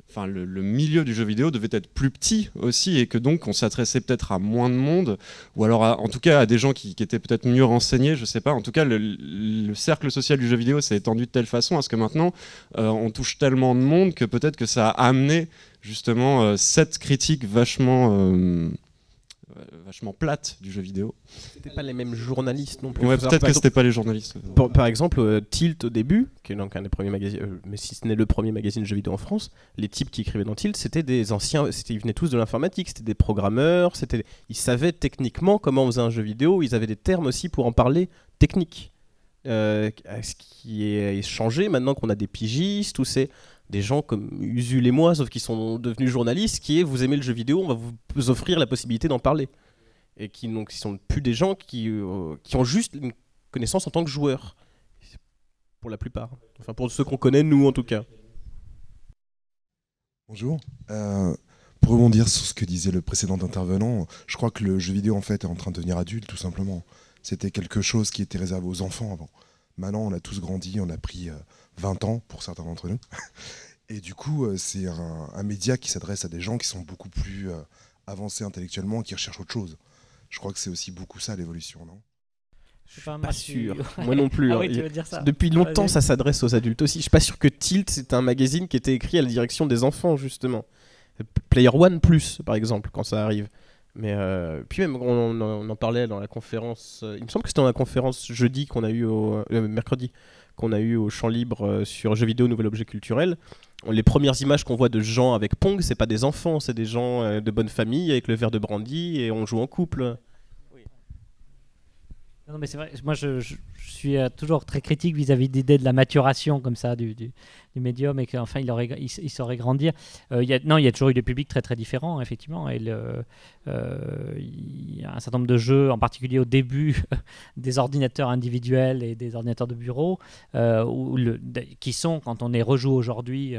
G: enfin, le, milieu du jeu vidéo devait être plus petit aussi et que donc on s'adressait peut-être à moins de monde ou alors en tout cas à des gens qui, étaient peut-être mieux renseignés, je sais pas. En tout cas, le, cercle social du jeu vidéo s'est étendu de telle façon à ce que maintenant euh, on touche tellement de monde que peut-être que ça a amené justement euh, cette critique vachement euh, vachement plate du jeu vidéo.
A: C'était pas les mêmes journalistes non plus. Oui, peut-être que c'était pas les journalistes. Par, exemple, euh, Tilt au début, qui est donc un des premiers magazines, euh, mais si ce n'est le premier magazine de jeux vidéo en France, les types qui écrivaient dans Tilt, c'était des anciens, ils venaient tous de l'informatique, c'était des programmeurs, c'était, ils savaient techniquement comment on faisait un jeu vidéo, ils avaient des termes aussi pour en parler technique. ce qui est changé maintenant qu'on a des pigistes, ou c'est des gens comme Usul et moi, sauf qu'ils sont devenus journalistes, qui est vous aimez le jeu vidéo, on va vous offrir la possibilité d'en parler. Et qui donc qui sont plus des gens qui, euh, qui ont juste une connaissance en tant que joueur, pour la plupart. Enfin pour ceux qu'on connaît, nous en tout cas.
F: Bonjour. Euh, pour rebondir sur ce que disait le précédent intervenant, je crois que le jeu vidéo en fait est en train de devenir adulte tout simplement. C'était quelque chose qui était réservé aux enfants avant. Maintenant, on a tous grandi, on a pris... Euh, 20 ans pour certains d'entre nous. Et du coup, euh, c'est un, média qui s'adresse à des gens qui sont beaucoup plus euh, avancés intellectuellement, qui recherchent autre chose. Je crois que c'est aussi beaucoup ça l'évolution, non
A: je suis pas, sûr. Moi non plus. Ah hein. Depuis ah, longtemps, ça s'adresse aux adultes aussi. Je suis pas sûr que Tilt, c'est un magazine qui était écrit à la direction des enfants, justement. Player One Plus, par exemple, quand ça arrive. Mais euh, puis même, on, en parlait dans la conférence. il me semble que c'était dans la conférence jeudi qu'on a eu au mercredi qu'on a eu au champ libre euh, sur jeux vidéo, nouvel objet culturel. Les premières images qu'on voit de gens avec Pong, c'est pas des enfants, c'est des gens euh, de bonne famille avec le verre de brandy et on joue en couple.
B: Non, mais c'est moi je, suis euh, toujours très critique vis-à-vis des de la maturation comme ça, du, du médium et qu'enfin il, aurait, il, saurait grandir. Euh, non, il y a toujours eu des publics très très différents, effectivement. Et euh, y a un certain nombre de jeux, en particulier au début des ordinateurs individuels et des ordinateurs de bureau, euh, le, qui sont, quand on les rejoue aujourd'hui,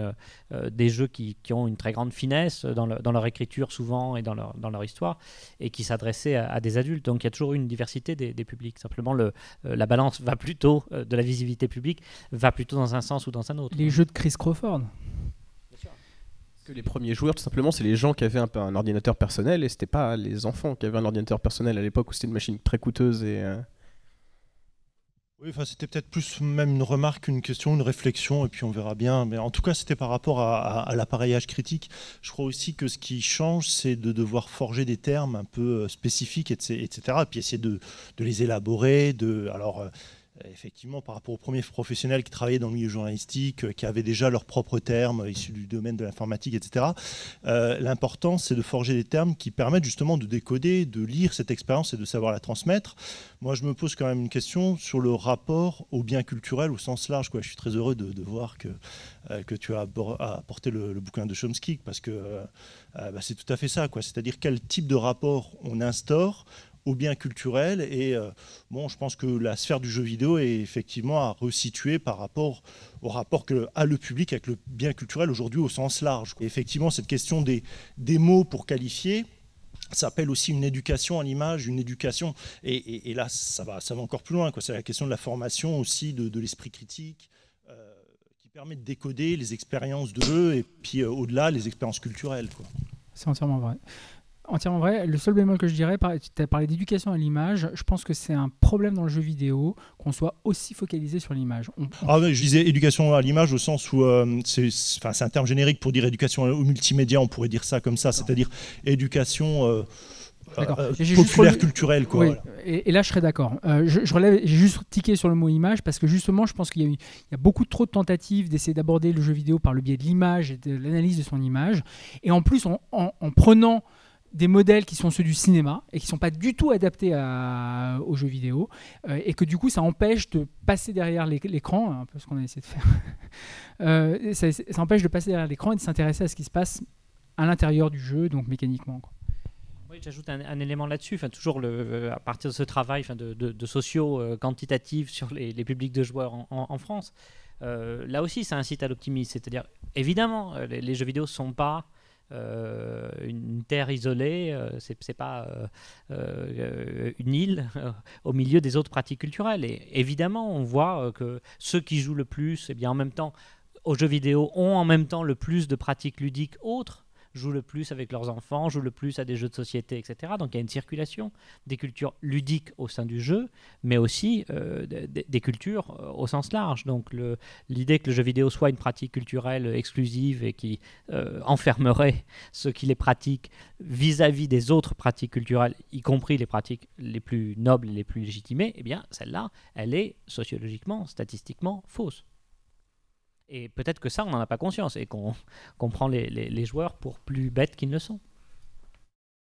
B: des jeux qui, ont une très grande finesse dans, leur écriture souvent et dans leur, dans leur histoire, et qui s'adressaient à, des adultes. Donc il y a toujours eu une diversité des, des publics. Simplement, le, la balance va plutôt de la visibilité publique, va plutôt dans un sens ou dans un autre. Les jeux de Chris Crawford.
A: que les premiers joueurs, tout simplement, c'est les gens qui avaient un, un ordinateur personnel et c'était pas les enfants qui avaient un ordinateur personnel à l'époque où c'était une machine très coûteuse et. Euh,
H: oui, enfin, c'était peut-être plus même une remarque, une question, une réflexion, et puis on verra bien. Mais en tout cas, c'était par rapport à, l'appareillage critique. Je crois aussi que ce qui change, c'est de devoir forger des termes un peu euh, spécifiques, etc. Et puis essayer de, de les élaborer. De, alors, euh, effectivement, par rapport aux premiers professionnels qui travaillaient dans le milieu journalistique, euh, qui avaient déjà leurs propres termes issus du domaine de l'informatique, etc., euh, l'important, c'est de forger des termes qui permettent justement de décoder, de lire cette expérience et de savoir la transmettre. Moi, je me pose quand même une question sur le rapport au bien culturel au sens large. Quoi. Je suis très heureux de, voir que, euh, que tu as apporté le, bouquin de Chomsky, parce que bah, c'est tout à fait ça. C'est-à-dire quel type de rapport on instaure au biens culturels. Et euh, bon, je pense que la sphère du jeu vidéo est effectivement à resituer par rapport au rapport que a le public avec le bien culturel aujourd'hui au sens large. effectivement, cette question des, des mots pour qualifier, s'appelle aussi une éducation à l'image, une éducation, et, et, là ça va, ça va encore plus loin, c'est la question de la formation aussi, de, l'esprit critique, euh, qui permet de décoder les expériences de jeu et puis euh, au-delà les expériences culturelles.
C: C'est entièrement vrai. Entièrement vrai. Le seul bémol que je dirais, tu as parlé d'éducation à l'image. Je pense que c'est un problème dans le jeu vidéo qu'on soit aussi focalisé sur l'image. Ah
H: je disais éducation à l'image au sens où euh, c'est un terme générique pour dire éducation au multimédia. On pourrait dire ça comme ça, c'est-à-dire éducation. Euh, euh, populaire, culturel. Quoi,
C: et, là, je serais d'accord. je, relève, j'ai juste tiqué sur le mot image parce que justement, je pense qu'il y, a, beaucoup trop de tentatives d'essayer d'aborder le jeu vidéo par le biais de l'image et de l'analyse de son image. Et en plus, en prenant des modèles qui sont ceux du cinéma et qui sont pas du tout adaptés aux jeux vidéo euh, et que du coup ça empêche de passer derrière l'écran, un peu ce qu'on a essayé de faire, euh, ça, empêche de passer derrière l'écran et de s'intéresser à ce qui se passe à l'intérieur du jeu, donc mécaniquement.
B: Oui, j'ajoute un, élément là-dessus. Enfin, toujours le, euh, à partir de ce travail de, de, sociaux quantitatifs sur les, publics de joueurs en, France, là aussi, ça incite à l'optimisme. C'est-à-dire, évidemment, les, jeux vidéo ne sont pas une, isolée, euh, c'est ce n'est pas euh, euh, une île au milieu des autres pratiques culturelles. Et évidemment, on voit que ceux qui jouent le plus, et eh bien, en même temps, aux jeux vidéo ont en même temps le plus de pratiques ludiques autres jouent le plus avec leurs enfants, jouent le plus à des jeux de société, etc. Donc il y a une circulation des cultures ludiques au sein du jeu, mais aussi euh, des, cultures euh, au sens large. Donc l'idée que le jeu vidéo soit une pratique culturelle exclusive et qui euh, enfermerait ceux qui les pratiquent vis à -vis des autres pratiques culturelles, y compris les pratiques les plus nobles et les plus légitimées, eh bien celle-là, elle est sociologiquement, statistiquement fausse. Et peut-être que ça, on n'en a pas conscience et qu'on comprend prend les, joueurs pour plus bêtes qu'ils ne sont.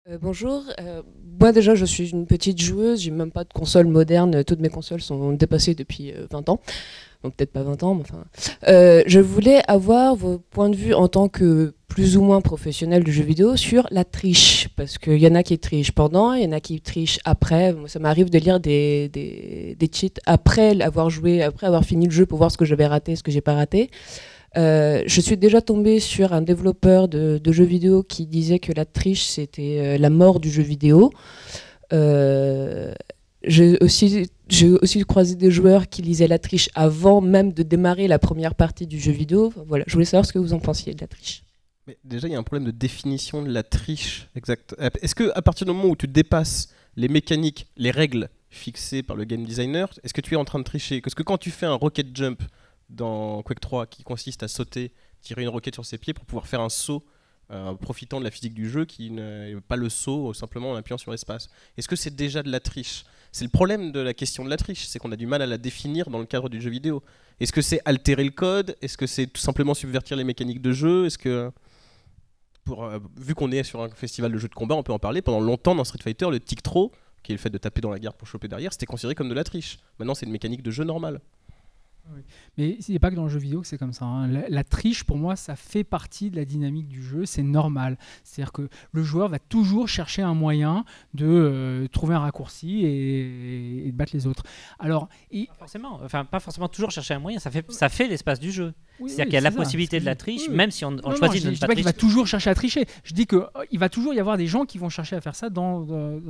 H: Euh,
I: bonjour, euh,
E: moi déjà je suis une petite joueuse, j'ai même pas de console moderne, toutes mes consoles sont dépassées depuis 20 euh, ans, donc peut-être pas 20 ans, mais enfin. je voulais avoir vos points de vue en tant que plus ou moins professionnels du jeu vidéo sur la triche. Parce qu'il y en a qui trichent pendant, il y en a qui trichent après. ça m'arrive de lire des, des, cheats après avoir joué, après avoir fini le jeu pour voir ce que j'avais raté, ce que j'ai pas raté. Euh, je suis déjà tombée sur un développeur de, de jeux vidéo qui disait que la triche, c'était euh, la mort du jeu vidéo. Euh, j'ai aussi, aussi, croisé des joueurs qui lisaient la triche avant même de démarrer la première partie du jeu vidéo. Voilà, je voulais savoir
B: ce que vous en pensiez de la triche
A: déjà, il y a un problème de définition de la triche exact. Est-ce que à partir du moment où tu dépasses les mécaniques, les règles fixées par le game designer, est-ce que tu es en train de tricher Parce que quand tu fais un rocket jump dans Quake 3 qui consiste à sauter, tirer une roquette sur ses pieds pour pouvoir faire un saut euh, en profitant de la physique du jeu qui n'est pas le saut euh, simplement en appuyant sur espace. Est-ce que c'est déjà de la triche C'est le problème de la question de la triche, c'est qu'on a du mal à la définir dans le cadre du jeu vidéo. Est-ce que c'est altérer le code Est-ce que c'est tout simplement subvertir les mécaniques de jeu Est-ce que euh, vu qu'on est sur un festival de jeux de combat, on peut en parler. Pendant longtemps, dans Street Fighter, le tic-tro, qui est le fait de taper dans la garde pour choper derrière, c'était considéré comme de la triche. Maintenant, c'est une mécanique de jeu normale.
C: Mais c'est n'est pas que dans le jeu vidéo que c'est comme ça. Hein. La, triche, pour moi, ça fait partie de la dynamique du jeu, c'est normal. C'est-à-dire que le joueur va toujours chercher un moyen de euh, trouver un raccourci et, de battre les autres. Alors,
B: et... pas forcément, enfin pas forcément toujours chercher un moyen, ça fait, ça fait l'espace du jeu. C'est-à-dire qu'il y a la possibilité de la triche, même si on, choisit de ne pas, pas tricher. va toujours
C: chercher à tricher. Je dis qu'il oh, il va toujours y avoir des gens qui vont chercher à faire ça dans,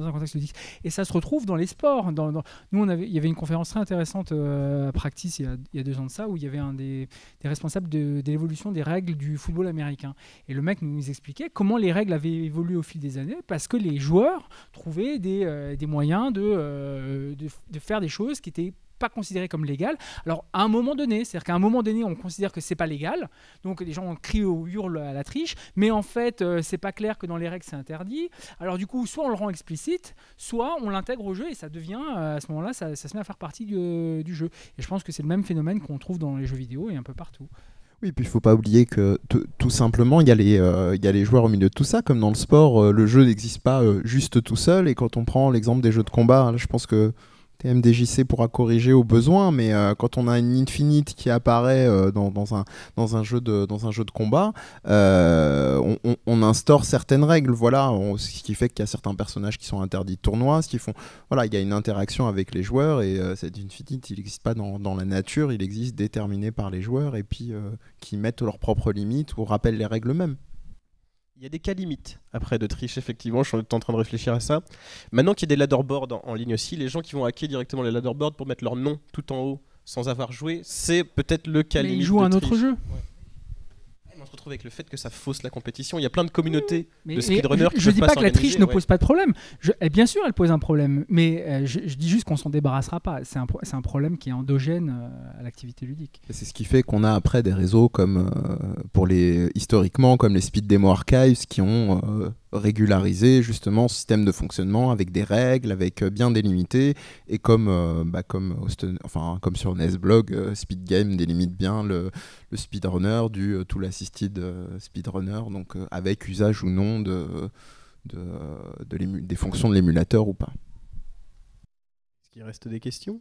C: un contexte ludique. Et ça se retrouve dans les sports. Dans, nous, on il y avait une conférence très intéressante euh, à Practice il y, a, deux ans de ça, où il y avait un des, responsables de, l'évolution des règles du football américain. Et le mec nous expliquait comment les règles avaient évolué au fil des années, parce que les joueurs trouvaient des, euh, moyens euh, de, de faire des choses qui étaient pas considéré comme légal. Alors, à un moment donné, c'est-à-dire qu'à un moment donné, on considère que c'est pas légal, donc les gens crient ou hurlent à la triche, mais en fait, euh, c'est pas clair que dans les règles, c'est interdit. Alors, du coup, soit on le rend explicite, soit on l'intègre au jeu et ça devient, euh, à ce moment-là, ça, se met à faire partie euh, du, jeu. Et je pense que c'est le même phénomène qu'on trouve dans les jeux vidéo et un peu partout.
D: Oui, puis il faut pas oublier que tout simplement, il y, a les, joueurs au milieu de tout ça. Comme dans le sport, le jeu n'existe pas juste tout seul. Et quand on prend l'exemple des jeux de combat, hein, je pense que TMDJC pourra corriger au besoin, mais euh, quand on a une infinite qui apparaît euh, dans, un, jeu de, combat, euh, on, instaure certaines règles, voilà, ce qui fait qu'il y a certains personnages qui sont interdits de tournoi, ce qui font, voilà, il y a une interaction avec les joueurs et cette infinite, il n'existe pas dans, la nature, il existe déterminé par les joueurs et puis qui mettent leurs propres
A: limites ou rappellent les règles mêmes. Il y a des cas limites après de triche, effectivement. Je suis en train de réfléchir à ça. Maintenant qu'il y a des ladderboards en, ligne aussi, les gens qui vont hacker directement les ladderboards pour mettre leur nom tout en haut sans avoir joué, c'est peut-être le cas limite. Ils jouent un autre jeu se avec le fait que ça fausse la compétition. Il y a plein de communautés de speedrunners qui Je ne dis pas, que la triche ne pose pas de
C: problème. Je, eh, bien sûr, elle pose un problème. Mais euh, je, dis juste qu'on s'en débarrassera pas. C'est un, un, problème qui est endogène euh, à l'activité ludique.
D: C'est ce qui fait qu'on a après des réseaux comme, euh, pour les, historiquement, comme les Speed Demo Archives qui ont régulariser justement ce système de fonctionnement avec des règles, avec euh, bien délimité. Et comme, euh, bah, comme, Austin, enfin, comme sur Nesblog, Speedgame euh, Speed Game délimite bien le, le speedrunner du tool assisted speedrunner, donc avec usage ou non de, de, des fonctions de l'émulateur ou pas.
A: Est-ce qu'il reste des questions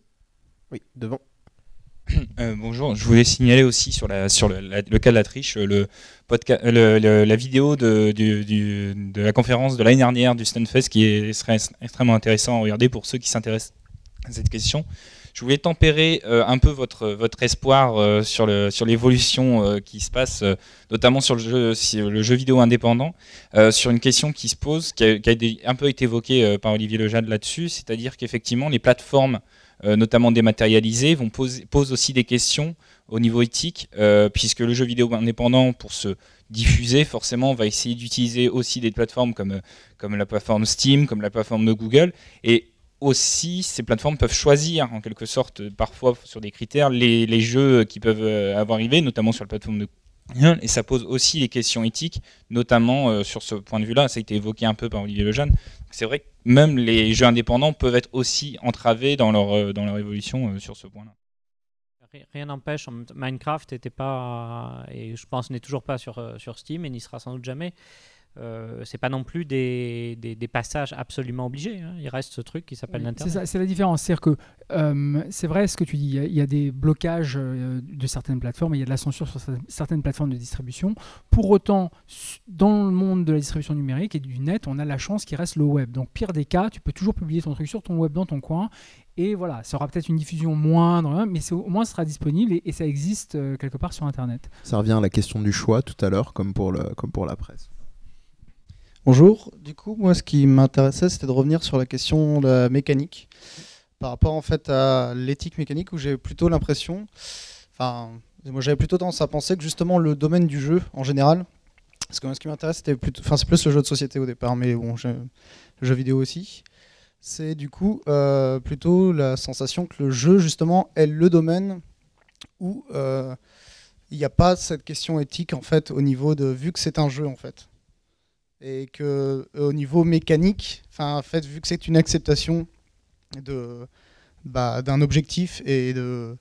A: Oui, devant. Euh, bonjour, je voulais
J: signaler aussi sur, la, sur le, cas de la triche, euh, euh, le, la vidéo de, la conférence de l'année dernière du Stunfest qui serait extrêmement intéressant à regarder pour ceux qui s'intéressent à cette question. Je voulais tempérer un peu votre, votre espoir sur l'évolution qui se passe, notamment sur le jeu, le jeu vidéo indépendant, sur une question qui se pose, qui a, qui a un peu été évoquée par Olivier Lejade là-dessus, c'est-à-dire qu'effectivement les plateformes euh, notamment dématérialisés, vont poser, posent aussi des questions au niveau éthique, euh, puisque le jeu vidéo indépendant, pour se diffuser, forcément, va essayer d'utiliser aussi des plateformes comme, euh, comme la plateforme Steam, comme la plateforme de Google, et aussi, ces plateformes peuvent choisir, en quelque sorte, parfois sur des critères, les, jeux qui peuvent avoir arrivé, notamment sur la plateforme de et ça pose aussi les questions éthiques, notamment euh, sur ce point de vue-là. Ça a été évoqué un peu par Olivier Lejeune. C'est vrai que même les jeux indépendants peuvent être aussi entravés dans leur, euh, dans leur évolution euh, sur ce point-là.
B: Rien n'empêche, Minecraft n'était pas, et je pense n'est toujours pas sur, sur Steam et n'y sera sans doute jamais, euh, c'est pas non plus des, passages absolument obligés. Hein. Il reste ce truc qui s'appelle l'Internet. C'est
C: la différence. cest que euh, c'est vrai ce que tu dis. Il y, a des blocages euh, de certaines plateformes il y a de la censure sur certaines plateformes de distribution. Pour autant, dans le monde de la distribution numérique et du net, on a la chance qu'il reste le web. Donc, pire des cas, tu peux toujours publier ton truc sur ton web dans ton coin et voilà, ça aura peut-être une diffusion moindre, hein, mais au moins ça sera disponible et, ça existe quelque part sur Internet.
D: Ça revient à la question du choix tout à l'heure, comme, comme pour la presse. Bonjour. Du
I: coup, moi, ce qui m'intéressait, c'était de revenir sur la question de la mécanique par rapport en fait à l'éthique mécanique où j'ai plutôt l'impression, enfin, moi j'avais plutôt tendance à penser que justement le domaine du jeu en général, parce que moi, ce qui m'intéresse, c'était plutôt, enfin, c'est plus le jeu de société au départ, mais bon, le jeu vidéo aussi. C'est du coup euh, plutôt la sensation que le jeu justement est le domaine où euh, il n'y a pas cette question éthique en fait au niveau de vu que c'est un jeu en fait et que euh, au niveau mécanique, enfin fait vu que c'est une acceptation de bah, d'un objectif et de,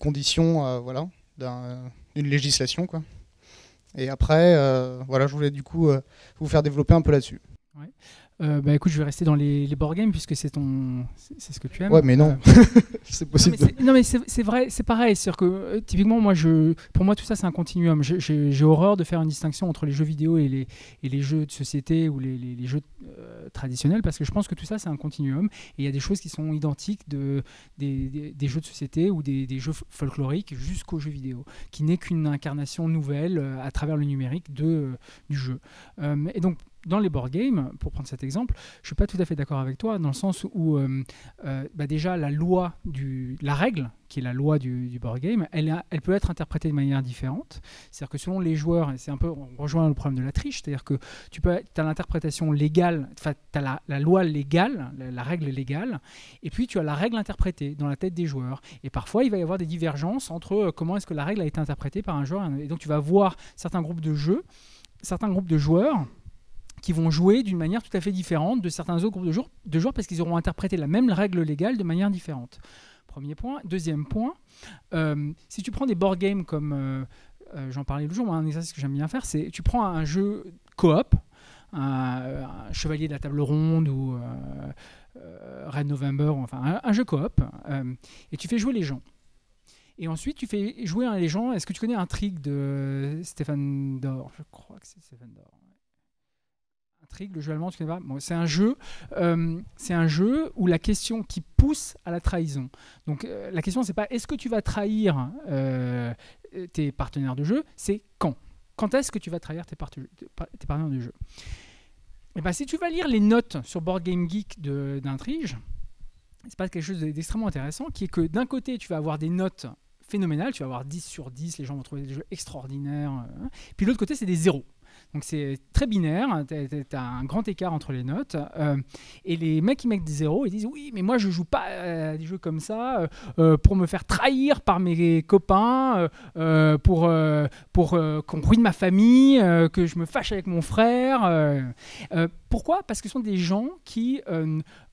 I: conditions, euh, voilà, d'une législation quoi. Et après, euh, voilà, je voulais du coup vous faire développer un peu là-dessus.
C: Euh, bah écoute, je vais rester dans les, board games puisque c'est ton, c'est ce que tu aimes. Ouais, mais non, c'est possible. Non, mais c'est vrai, c'est pareil. cest que euh, typiquement, moi, je, pour moi, tout ça, c'est un continuum. J'ai horreur de faire une distinction entre les jeux vidéo et les, et les jeux de société ou les, les, jeux euh, traditionnels parce que je pense que tout ça, c'est un continuum. Et il y a des choses qui sont identiques de, des, des, jeux de société ou des, des jeux folkloriques jusqu'aux jeux vidéo, qui n'est qu'une incarnation nouvelle à travers le numérique de, du jeu. et donc, dans les board games, pour prendre cet exemple, je suis pas tout à fait d'accord avec toi, dans le sens où euh, euh, bah, déjà la loi, du, la règle, qui est la loi du, board game, elle, elle peut être interprétée de manière différente. C'est-à-dire que selon les joueurs, c'est un peu, on rejoint le problème de la triche, c'est-à-dire que tu as l'interprétation légale, enfin, tu as la, loi légale, la, la, règle légale, et puis tu as la règle interprétée dans la tête des joueurs. Et parfois, il va y avoir des divergences entre euh, comment est-ce que la règle a été interprétée par un joueur. Et donc, tu vas voir certains groupes de jeux, certains groupes de joueurs qui vont jouer d'une manière tout à fait différente de certains autres groupes de joueurs, parce qu'ils auront interprété la même règle légale de manière différente. Premier point. Deuxième point, euh, si tu prends des board games comme, euh, euh, j'en parlais le jour, moi, un exercice que j'aime bien faire, c'est tu prends un jeu coop, un, chevalier de la table ronde ou Red November, enfin un, jeu coop, et tu fais jouer les gens. Et ensuite, tu fais jouer les gens. Est-ce que tu connais un trick de Stéphane Dor Je crois que c'est Stéphane Dor. Intrigue, le jeu allemand, tu pas C'est un jeu, euh, c'est un jeu où la question qui pousse à la trahison. Donc euh, la question c'est pas est-ce que tu vas trahir euh, tes partenaires de jeu, c'est quand. Quand est-ce que tu vas trahir tes, partenaires de jeu Et eh ben, si tu vas lire les notes sur Board Game Geek d'Intrigue, c'est pas quelque chose d'extrêmement intéressant, qui est que d'un côté tu vas avoir des notes phénoménales, tu vas avoir 10 sur 10, les gens vont trouver des jeux extraordinaires, hein. puis l'autre côté c'est des zéros. Donc c'est très binaire, tu as un grand écart entre les notes. Euh, et les mecs qui mettent des zéros, ils disent oui, mais moi je joue pas euh, à des jeux comme ça euh, pour me faire trahir par mes copains, pour, pour qu'on ruine ma famille, que je me fâche avec mon frère. pourquoi Parce que ce sont des gens qui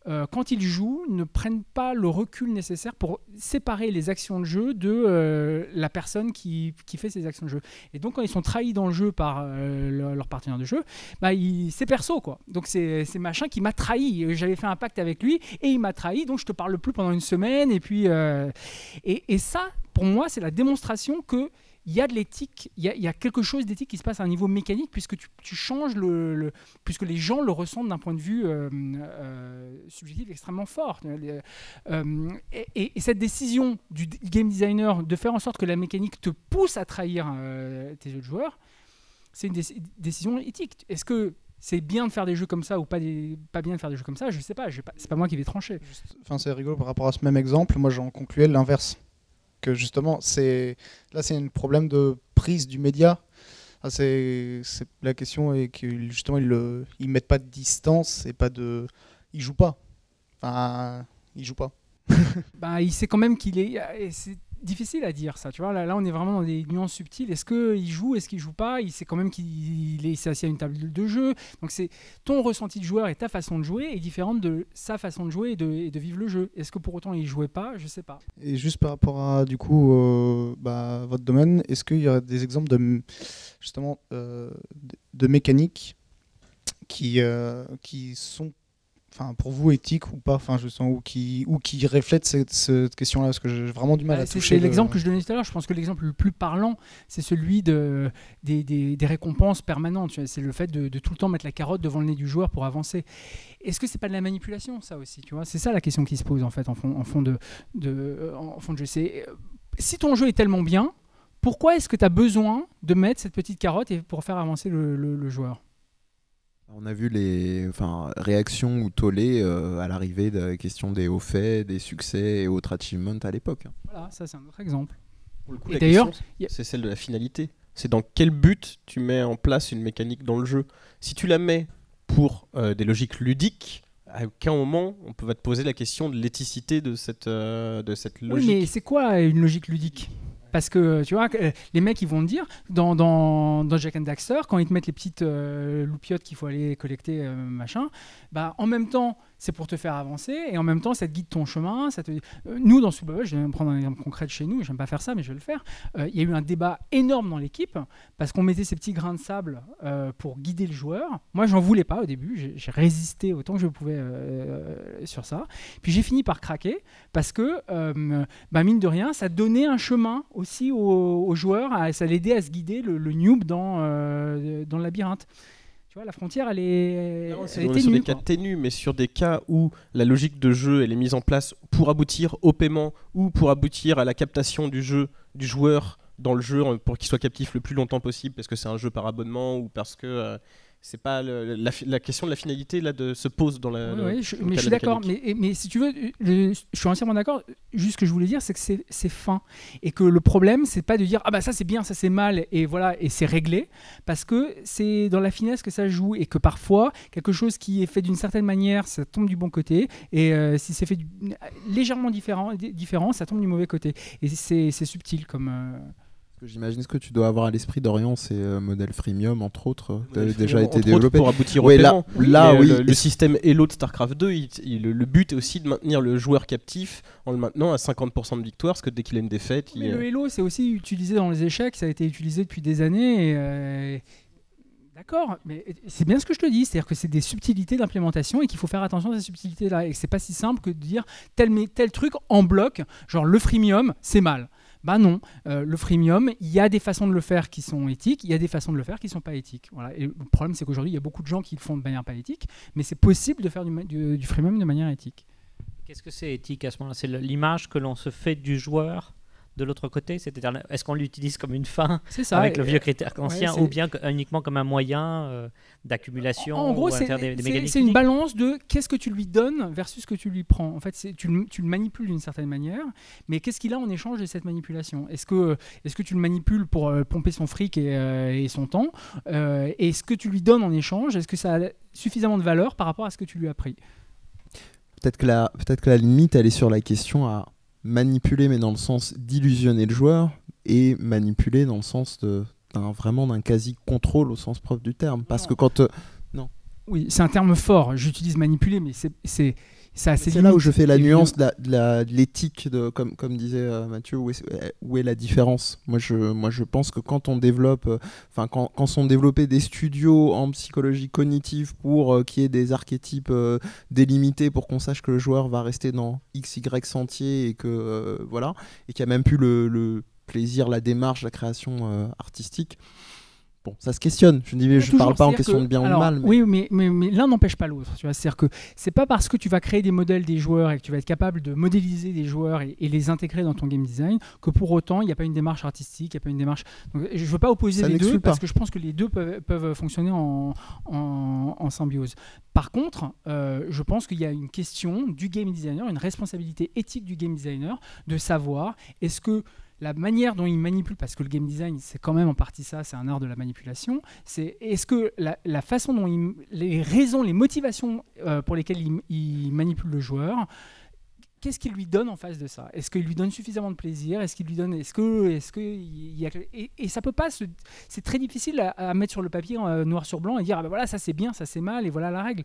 C: euh, quand ils jouent, ne prennent pas le recul nécessaire pour séparer les actions de jeu de euh, la personne qui, qui, fait ces actions de jeu. Et donc, quand ils sont trahis dans le jeu par euh, leur partenaire de jeu, bah, c'est perso, quoi. Donc, c'est machin qui m'a trahi. J'avais fait un pacte avec lui et il m'a trahi, donc je te parle plus pendant une semaine. Et puis, et, et ça, pour moi, c'est la démonstration que il y a de l'éthique, il y, a quelque chose d'éthique qui se passe à un niveau mécanique puisque tu, changes le, puisque les gens le ressentent d'un point de vue euh, euh, subjectif extrêmement fort. Euh, et, cette décision du game designer de faire en sorte que la mécanique te pousse à trahir tes autres joueurs, c'est une décision éthique. Est-ce que c'est bien de faire des jeux comme ça ou pas, pas bien de faire des jeux comme ça Je sais pas, pas c'est pas moi qui vais trancher. Enfin, c'est rigolo par
I: rapport à ce même exemple. Moi, j'en concluais l'inverse que justement, c'est là, c'est un problème de prise du média. Ah, c'est la question est que justement ils le, ils mettent pas de distance et pas
C: de, ils jouent pas. Enfin, ils jouent pas. bah, il sait quand même qu'il est, difficile à dire ça, tu vois. Là, là, on est vraiment dans des nuances subtiles. Est-ce qu'il joue, est-ce qu'il joue pas Il sait quand même qu'il est assis à une table de jeu. Donc c'est ton ressenti de joueur et ta façon de jouer est différente de sa façon de jouer et de, vivre le jeu. Est-ce que pour autant il jouait pas Je sais pas. Et
I: juste par rapport à du coup euh, bah, votre domaine, est-ce qu'il y a des exemples de justement euh, de mécaniques qui, euh, qui sont enfin pour vous éthique ou pas enfin je sens ou qui ou qui reflète cette, question là parce que j'ai vraiment du mal à bah, toucher l'exemple que
C: je donnais tout à l'heure je pense que l'exemple le plus parlant c'est celui de des, des, récompenses permanentes c'est le fait de, tout le temps mettre la carotte devant le nez du joueur pour avancer est-ce que c'est pas de la manipulation ça aussi tu vois c'est ça la question qui se pose en fait en fond en fond de, de euh, en fond de jeu euh, si ton jeu est tellement bien pourquoi est-ce que tu as besoin de mettre cette petite carotte pour faire avancer le, le joueur
D: on a vu les enfin, réactions ou tollées euh, à l'arrivée de la question des hauts faits, des succès et autres achievements à l'époque.
C: Voilà, ça c'est un autre exemple. et d'ailleurs,
A: c'est celle de la finalité. C'est dans quel but tu mets en place une mécanique dans le jeu. Si tu la mets pour euh, des logiques ludiques, à aucun moment on peut va te poser la question de l'éthicité de cette, euh, de cette logique. Oui, mais c'est
C: quoi une logique ludique parce que, tu vois, euh, les mecs, ils vont te dire, dans, dans, Jack and Daxter, quand ils te mettent les petites euh, loupiottes qu'il faut aller collecter, euh, machin, bah, en même temps, c'est pour te faire avancer et en même temps ça te guide ton chemin. Ça te... Euh, nous, dans Bowl, je vais prendre un exemple concret de chez nous, j'aime pas faire ça, mais je vais le faire. Euh, il y a eu un débat énorme dans l'équipe parce qu'on mettait ces petits grains de sable euh, pour guider le joueur. Moi, j'en voulais pas au début, j'ai résisté autant que je pouvais sur ça. Puis j'ai fini par craquer parce que, bah, mine de rien, ça donnait un chemin aussi aux, joueurs, ça l'aidait à se guider le, noob dans, dans le labyrinthe la frontière, elle est, non, elle est, sur des cas
A: ténus, mais sur des cas où la logique de jeu, elle est mise en place pour aboutir au paiement ou pour aboutir à la captation du jeu, du joueur dans le jeu euh, pour qu'il soit captif le plus longtemps possible parce que c'est un jeu par abonnement ou parce que euh, c'est pas la, question de la finalité là de se pose dans la. Oui, le, mais je suis d'accord.
C: Mais, mais, si tu veux, je suis entièrement d'accord. Juste ce que je voulais dire, c'est que c'est fin et que le problème, c'est pas de dire ah bah ça c'est bien, ça c'est mal et voilà et c'est réglé parce que c'est dans la finesse que ça joue et que parfois quelque chose qui est fait d'une certaine manière, ça tombe du bon côté et euh, si c'est fait légèrement différent, différent, ça tombe du mauvais côté et c'est subtil comme. Euh, j'imagine,
D: ce que tu dois avoir à l'esprit, d'Orient, c'est modèles euh, modèle freemium, entre
A: autres, qui déjà été développé. pour aboutir au là, là oui, euh, Le, système Elo de StarCraft 2, il, le but est aussi de maintenir le joueur captif en le maintenant à 50% de victoire, parce que dès qu'il a une défaite. Il... Mais le
C: Elo, euh, c'est aussi utilisé dans les échecs, ça a été utilisé depuis des années. D'accord, mais c'est bien ce que je te dis, c'est-à-dire que c'est des subtilités d'implémentation et qu'il faut faire attention à ces subtilités-là. Et c'est pas si simple que de dire tel, tel truc en bloc, genre le freemium, c'est mal. Bah non, euh, le freemium, il y a des façons de le faire qui sont éthiques, il y a des façons de le faire qui ne sont pas éthiques. Voilà. le problème, c'est qu'aujourd'hui, il y a beaucoup de gens qui le font de manière pas éthique, mais c'est possible de faire du, du, du freemium de manière éthique.
B: Qu'est-ce que c'est éthique à ce moment-là C'est l'image que l'on se fait du joueur de l'autre côté C'est-à-dire, est-ce qu'on l'utilise comme une fin avec le vieux euh, critère ancien ou bien uniquement comme un moyen euh, d'accumulation En, gros, c'est une
C: balance de qu'est-ce que tu lui donnes versus ce que tu lui prends. En fait, tu le, manipules d'une certaine manière, mais qu'est-ce qu'il a en échange de cette manipulation Est-ce que, est -ce que tu le manipules pour euh, pomper son fric et, son temps Et ce que tu lui donnes en échange, est-ce que ça a suffisamment de valeur par rapport à ce que tu lui as pris
D: Peut-être que, la, peut que la limite, elle est sur la question à manipuler, mais dans le sens d'illusionner le joueur, et manipuler dans le sens de, vraiment d'un quasi-contrôle au sens propre du terme. Parce que quand.
C: Euh, non. Oui, c'est un terme fort. J'utilise manipuler, mais c'est c'est là où je fais la nuance
D: de l'éthique, de, comme, disait euh, Mathieu, où est, la différence moi je, moi, je pense que quand on développe, euh, enfin, quand, sont développés des studios en psychologie cognitive pour qui euh, qu'il y ait des archétypes délimités pour qu'on sache que le joueur va rester dans X, Y sentier et que, voilà, et qu'il n'y a même plus le, plaisir, la démarche, la création artistique. Bon, ça se questionne. Je ne parle pas en question de bien ou de mal.
C: Oui, mais, mais, l'un n'empêche pas l'autre. C'est-à-dire que c'est pas parce que tu vas créer des modèles des joueurs et que tu vas être capable de modéliser des joueurs et, les intégrer dans ton game design que pour autant il n'y a pas une démarche artistique, il n'y a pas une démarche. je ne veux pas opposer les deux parce que je pense que les deux peuvent, fonctionner en, symbiose. Par contre, euh, je pense qu'il y a une question du game designer, une responsabilité éthique du game designer de savoir est-ce que la manière dont il manipule, parce que le game design, c'est quand même en partie ça, c'est un art de la manipulation, c'est est-ce que la, façon dont il, les raisons, les motivations euh, pour lesquelles il, manipule le joueur, qu'est-ce qu'il lui donne en face de ça Est-ce qu'il lui donne suffisamment de plaisir Est-ce qu'il lui donne Est-ce que Est-ce que et, ça peut pas C'est très difficile à, mettre sur le papier euh, noir sur blanc et dire ah ben voilà ça c'est bien, ça c'est mal et voilà la règle.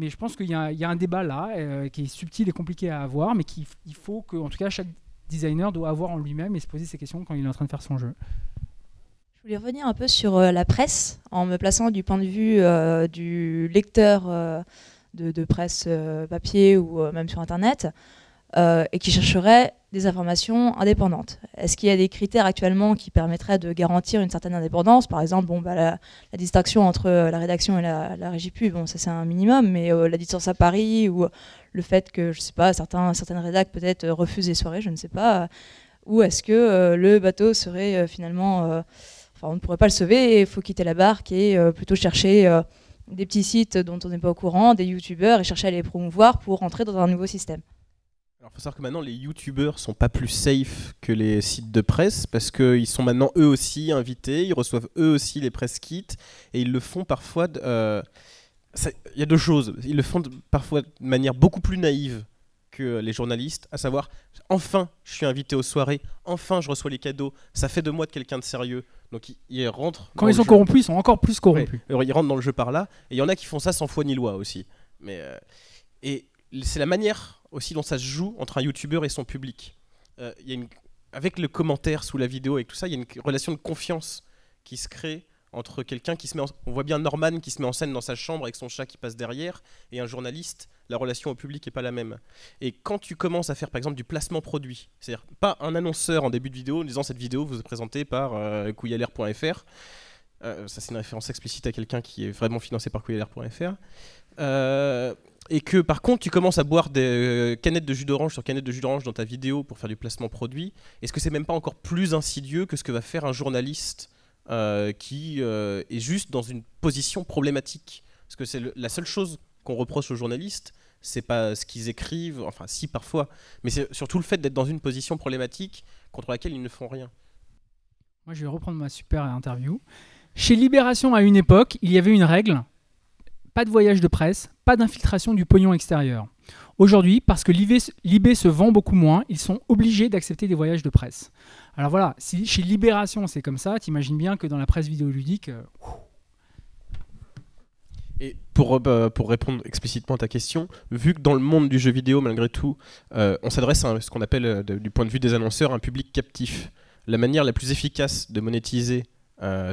C: Mais je pense qu'il y, y, a un débat là euh, qui est subtil et compliqué à avoir, mais qu'il faut que en tout cas chaque designer doit avoir en lui-même et se poser ces questions quand il est en train de faire son jeu.
I: Je voulais revenir un peu sur euh, la presse en me plaçant du point de vue euh, du lecteur euh, de, presse papier ou même sur Internet et qui chercherait des informations indépendantes. Est-ce qu'il y a des critères actuellement qui permettraient de garantir une certaine indépendance Par exemple, bon, bah, la, distinction entre la rédaction et la, régie pub, bon, ça c'est un minimum, mais la distance à Paris ou le fait que, je sais pas, certains, certaines rédacs peut-être euh, refusent les soirées, je ne sais pas. Euh, ou est-ce que euh, le bateau serait finalement... Enfin, on ne pourrait pas le sauver, il faut quitter la barque et plutôt chercher des petits sites dont on n'est pas au courant, des youtubeurs, et chercher à les promouvoir pour rentrer dans un nouveau système.
A: Alors, faut savoir que maintenant, les youtubeurs sont pas plus safe que les sites de presse parce qu'ils sont maintenant eux aussi invités, ils reçoivent eux aussi les press kits et ils le font parfois. Il y a deux choses. Ils le font parfois de manière beaucoup plus naïve que les journalistes, à savoir, enfin, je suis invité aux soirées, enfin, je reçois les cadeaux, ça fait de moi de quelqu'un de sérieux. Donc ils, rentrent.
C: Quand ils sont corrompus, ils sont encore plus corrompus.
A: ils rentrent dans le jeu par là. Et il y en a qui font ça sans foi ni loi aussi. Mais euh, et c'est la manière aussi dont ça se joue entre un youtubeur et son public. Euh, avec le commentaire sous la vidéo et tout ça, il y a une relation de confiance qui se crée entre quelqu'un qui se met on voit bien Norman qui se met en scène dans sa chambre avec son chat qui passe derrière et un journaliste la relation au public est pas la même et quand tu commences à faire par exemple du placement produit c'est-à-dire pas un annonceur en début de vidéo en disant cette vidéo vous est présentée par euh, euh ça c'est une référence explicite à quelqu'un qui est vraiment financé par couillaler.fr euh, et que par contre tu commences à boire des euh, canettes de jus d'orange sur canettes de jus d'orange dans ta vidéo pour faire du placement produit est-ce que c'est même pas encore plus insidieux que ce que va faire un journaliste euh, qui euh, est juste dans une position problématique. Parce que c'est la seule chose qu'on reproche aux journalistes, c'est pas ce qu'ils écrivent, enfin si parfois, mais c'est surtout le fait d'être dans une position problématique contre laquelle ils ne font rien.
C: Moi je vais reprendre ma super interview. Chez Libération à une époque, il y avait une règle, pas de voyage de presse, pas d'infiltration du pognon extérieur. Aujourd'hui, parce que l'IB se vend beaucoup moins, ils sont obligés d'accepter des voyages de presse. Alors voilà, si chez Libération c'est comme ça, t'imagines bien que dans la presse vidéoludique. Euh,
E: et
A: pour, euh, bah, pour répondre explicitement à ta question, vu que dans le monde du jeu vidéo, malgré tout, euh, on s'adresse à ce qu'on appelle, du point de vue des annonceurs, un public captif. La manière la plus efficace de monétiser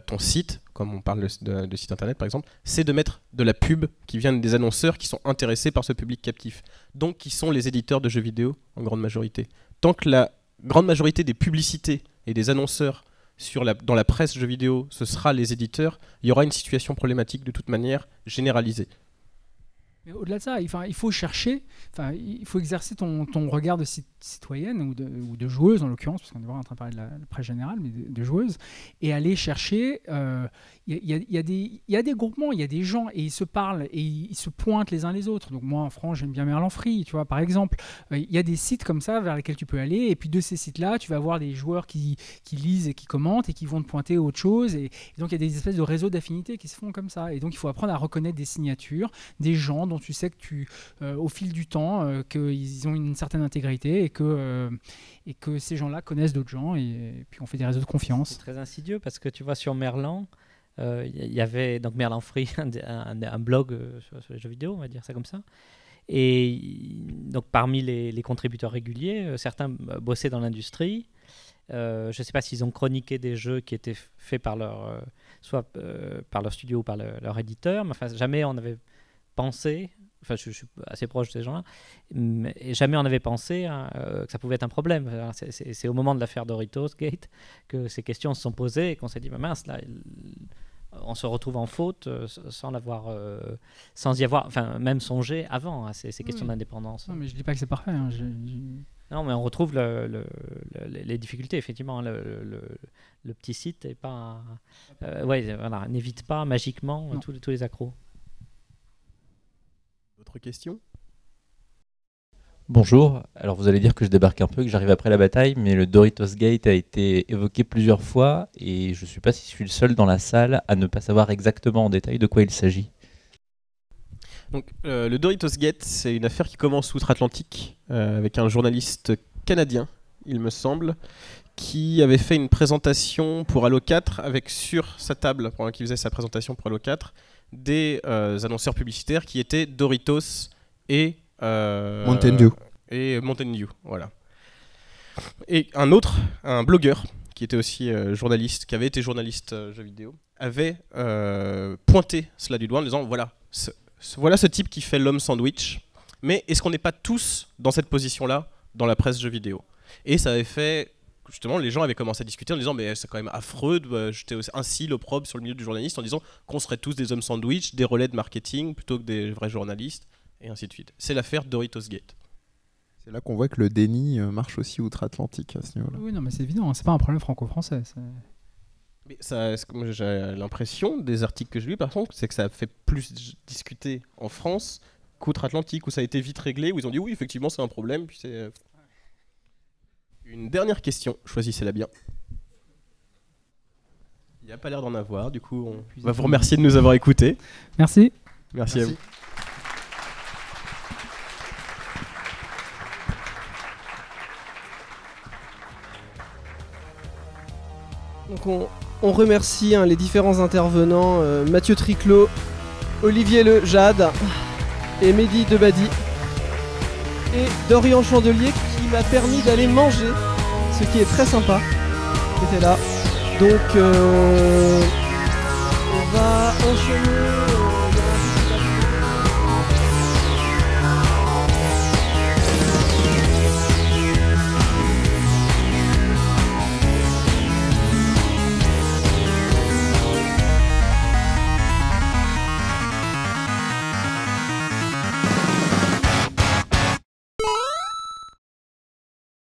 A: ton site, comme on parle de, de site internet par exemple, c'est de mettre de la pub qui vient des annonceurs qui sont intéressés par ce public captif, donc qui sont les éditeurs de jeux vidéo en grande majorité. Tant que la grande majorité des publicités et des annonceurs sur la, dans la presse jeux vidéo, ce sera les éditeurs, il y aura une situation problématique de toute manière généralisée.
C: Mais au-delà de ça, il, faut chercher, il faut exercer ton, regard de, citoyenne ou de, joueuses joueuse en l'occurrence, parce qu'on est en train de parler de la, presse générale, mais de, joueuses et aller chercher. Il euh, y, a des groupements, il y a des gens, et ils se parlent, et ils, se pointent les uns les autres. Donc moi, en France, j'aime bien Merlan Free, tu vois, par exemple. Il euh, y a des sites comme ça vers lesquels tu peux aller, et puis de ces sites-là, tu vas voir des joueurs qui, lisent et qui commentent, et qui vont te pointer autre chose. Et, donc il y a des espèces de réseaux d'affinités qui se font comme ça. Et donc il faut apprendre à reconnaître des signatures, des gens dont tu sais que tu, euh, au fil du temps, qu'ils ont une certaine intégrité. Et que, euh, et que ces
B: gens-là connaissent d'autres gens et, puis on fait des réseaux de confiance. C'est très insidieux parce que tu vois sur Merlan, il euh, y avait donc Merlan Free, un, blog euh, sur, les jeux vidéo, on va dire ça comme ça. Et donc parmi les, contributeurs réguliers, certains bossaient dans l'industrie. je ne sais pas s'ils ont chroniqué des jeux qui étaient faits par leur, soit par leur studio ou par leur éditeur, mais enfin, jamais on avait pensé Enfin, je, suis assez proche de ces gens-là. Et jamais on avait pensé hein, euh, que ça pouvait être un problème. C'est au moment de l'affaire Doritos Gate que ces questions se sont posées et qu'on s'est dit, "Mais mince, là, on se retrouve en faute euh, sans l'avoir, euh, sans y avoir, enfin, même songé avant à hein, ces, questions d'indépendance.
C: Non, mais je dis pas que c'est parfait. Hein,
B: non, mais on retrouve le, les difficultés, effectivement. Le, petit site pas. ouais, voilà, n'évite pas magiquement tous, tous, les accros.
E: Bonjour, alors vous allez dire que je débarque un peu, que j'arrive après la bataille, mais le Doritos Gate a été évoqué plusieurs fois et je ne suis pas si je suis le seul dans la salle à ne pas savoir exactement en détail de quoi il s'agit.
A: Donc, euh, le Doritos Gate, c'est une affaire qui commence outre-Atlantique euh, avec un journaliste canadien, il me semble, qui avait fait une présentation pour Halo 4 avec sur sa table, pendant qu'il faisait sa présentation pour Halo 4, des euh, annonceurs publicitaires qui étaient Doritos et euh, Mountain Dew. Et Mountain Dew, voilà. Et un autre, un blogueur qui était aussi euh, journaliste, qui avait été journaliste euh, jeux vidéo, avait pointé cela du doigt en disant voilà, ce, voilà ce type qui fait l'homme sandwich. Mais est-ce qu'on n'est pas tous dans cette position-là dans la presse jeux vidéo Et ça avait fait justement, les gens avaient commencé à discuter en disant, mais c'est quand même affreux de euh, jeter ainsi l'opprobre sur le milieu du journaliste en disant qu'on serait tous des hommes sandwich, des relais de marketing plutôt que des vrais journalistes, et ainsi de suite. C'est l'affaire Doritos Gate.
D: C'est là qu'on voit que le déni euh, marche aussi outre-Atlantique à ce
C: niveau-là. Oui, non, mais c'est évident, hein, c'est pas un problème franco-français.
A: J'ai l'impression des articles que je lis, par contre, c'est que ça fait plus discuter en France qu'outre-Atlantique, où ça a été vite réglé, où ils ont dit oui, effectivement, c'est un problème, c'est euh, une dernière question, choisissez-la bien. Il n'y a pas l'air d'en avoir, du coup, on
C: va vous remercier de nous avoir écoutés. Merci. Merci, à vous.
G: Donc on, remercie hein, les différents intervenants, euh, Mathieu Triclot, Olivier Le Jade et Mehdi Debadi et Dorian Chandelier permis d'aller manger,
C: ce qui est très sympa. C'était là. Donc euh,
G: on va enchaîner.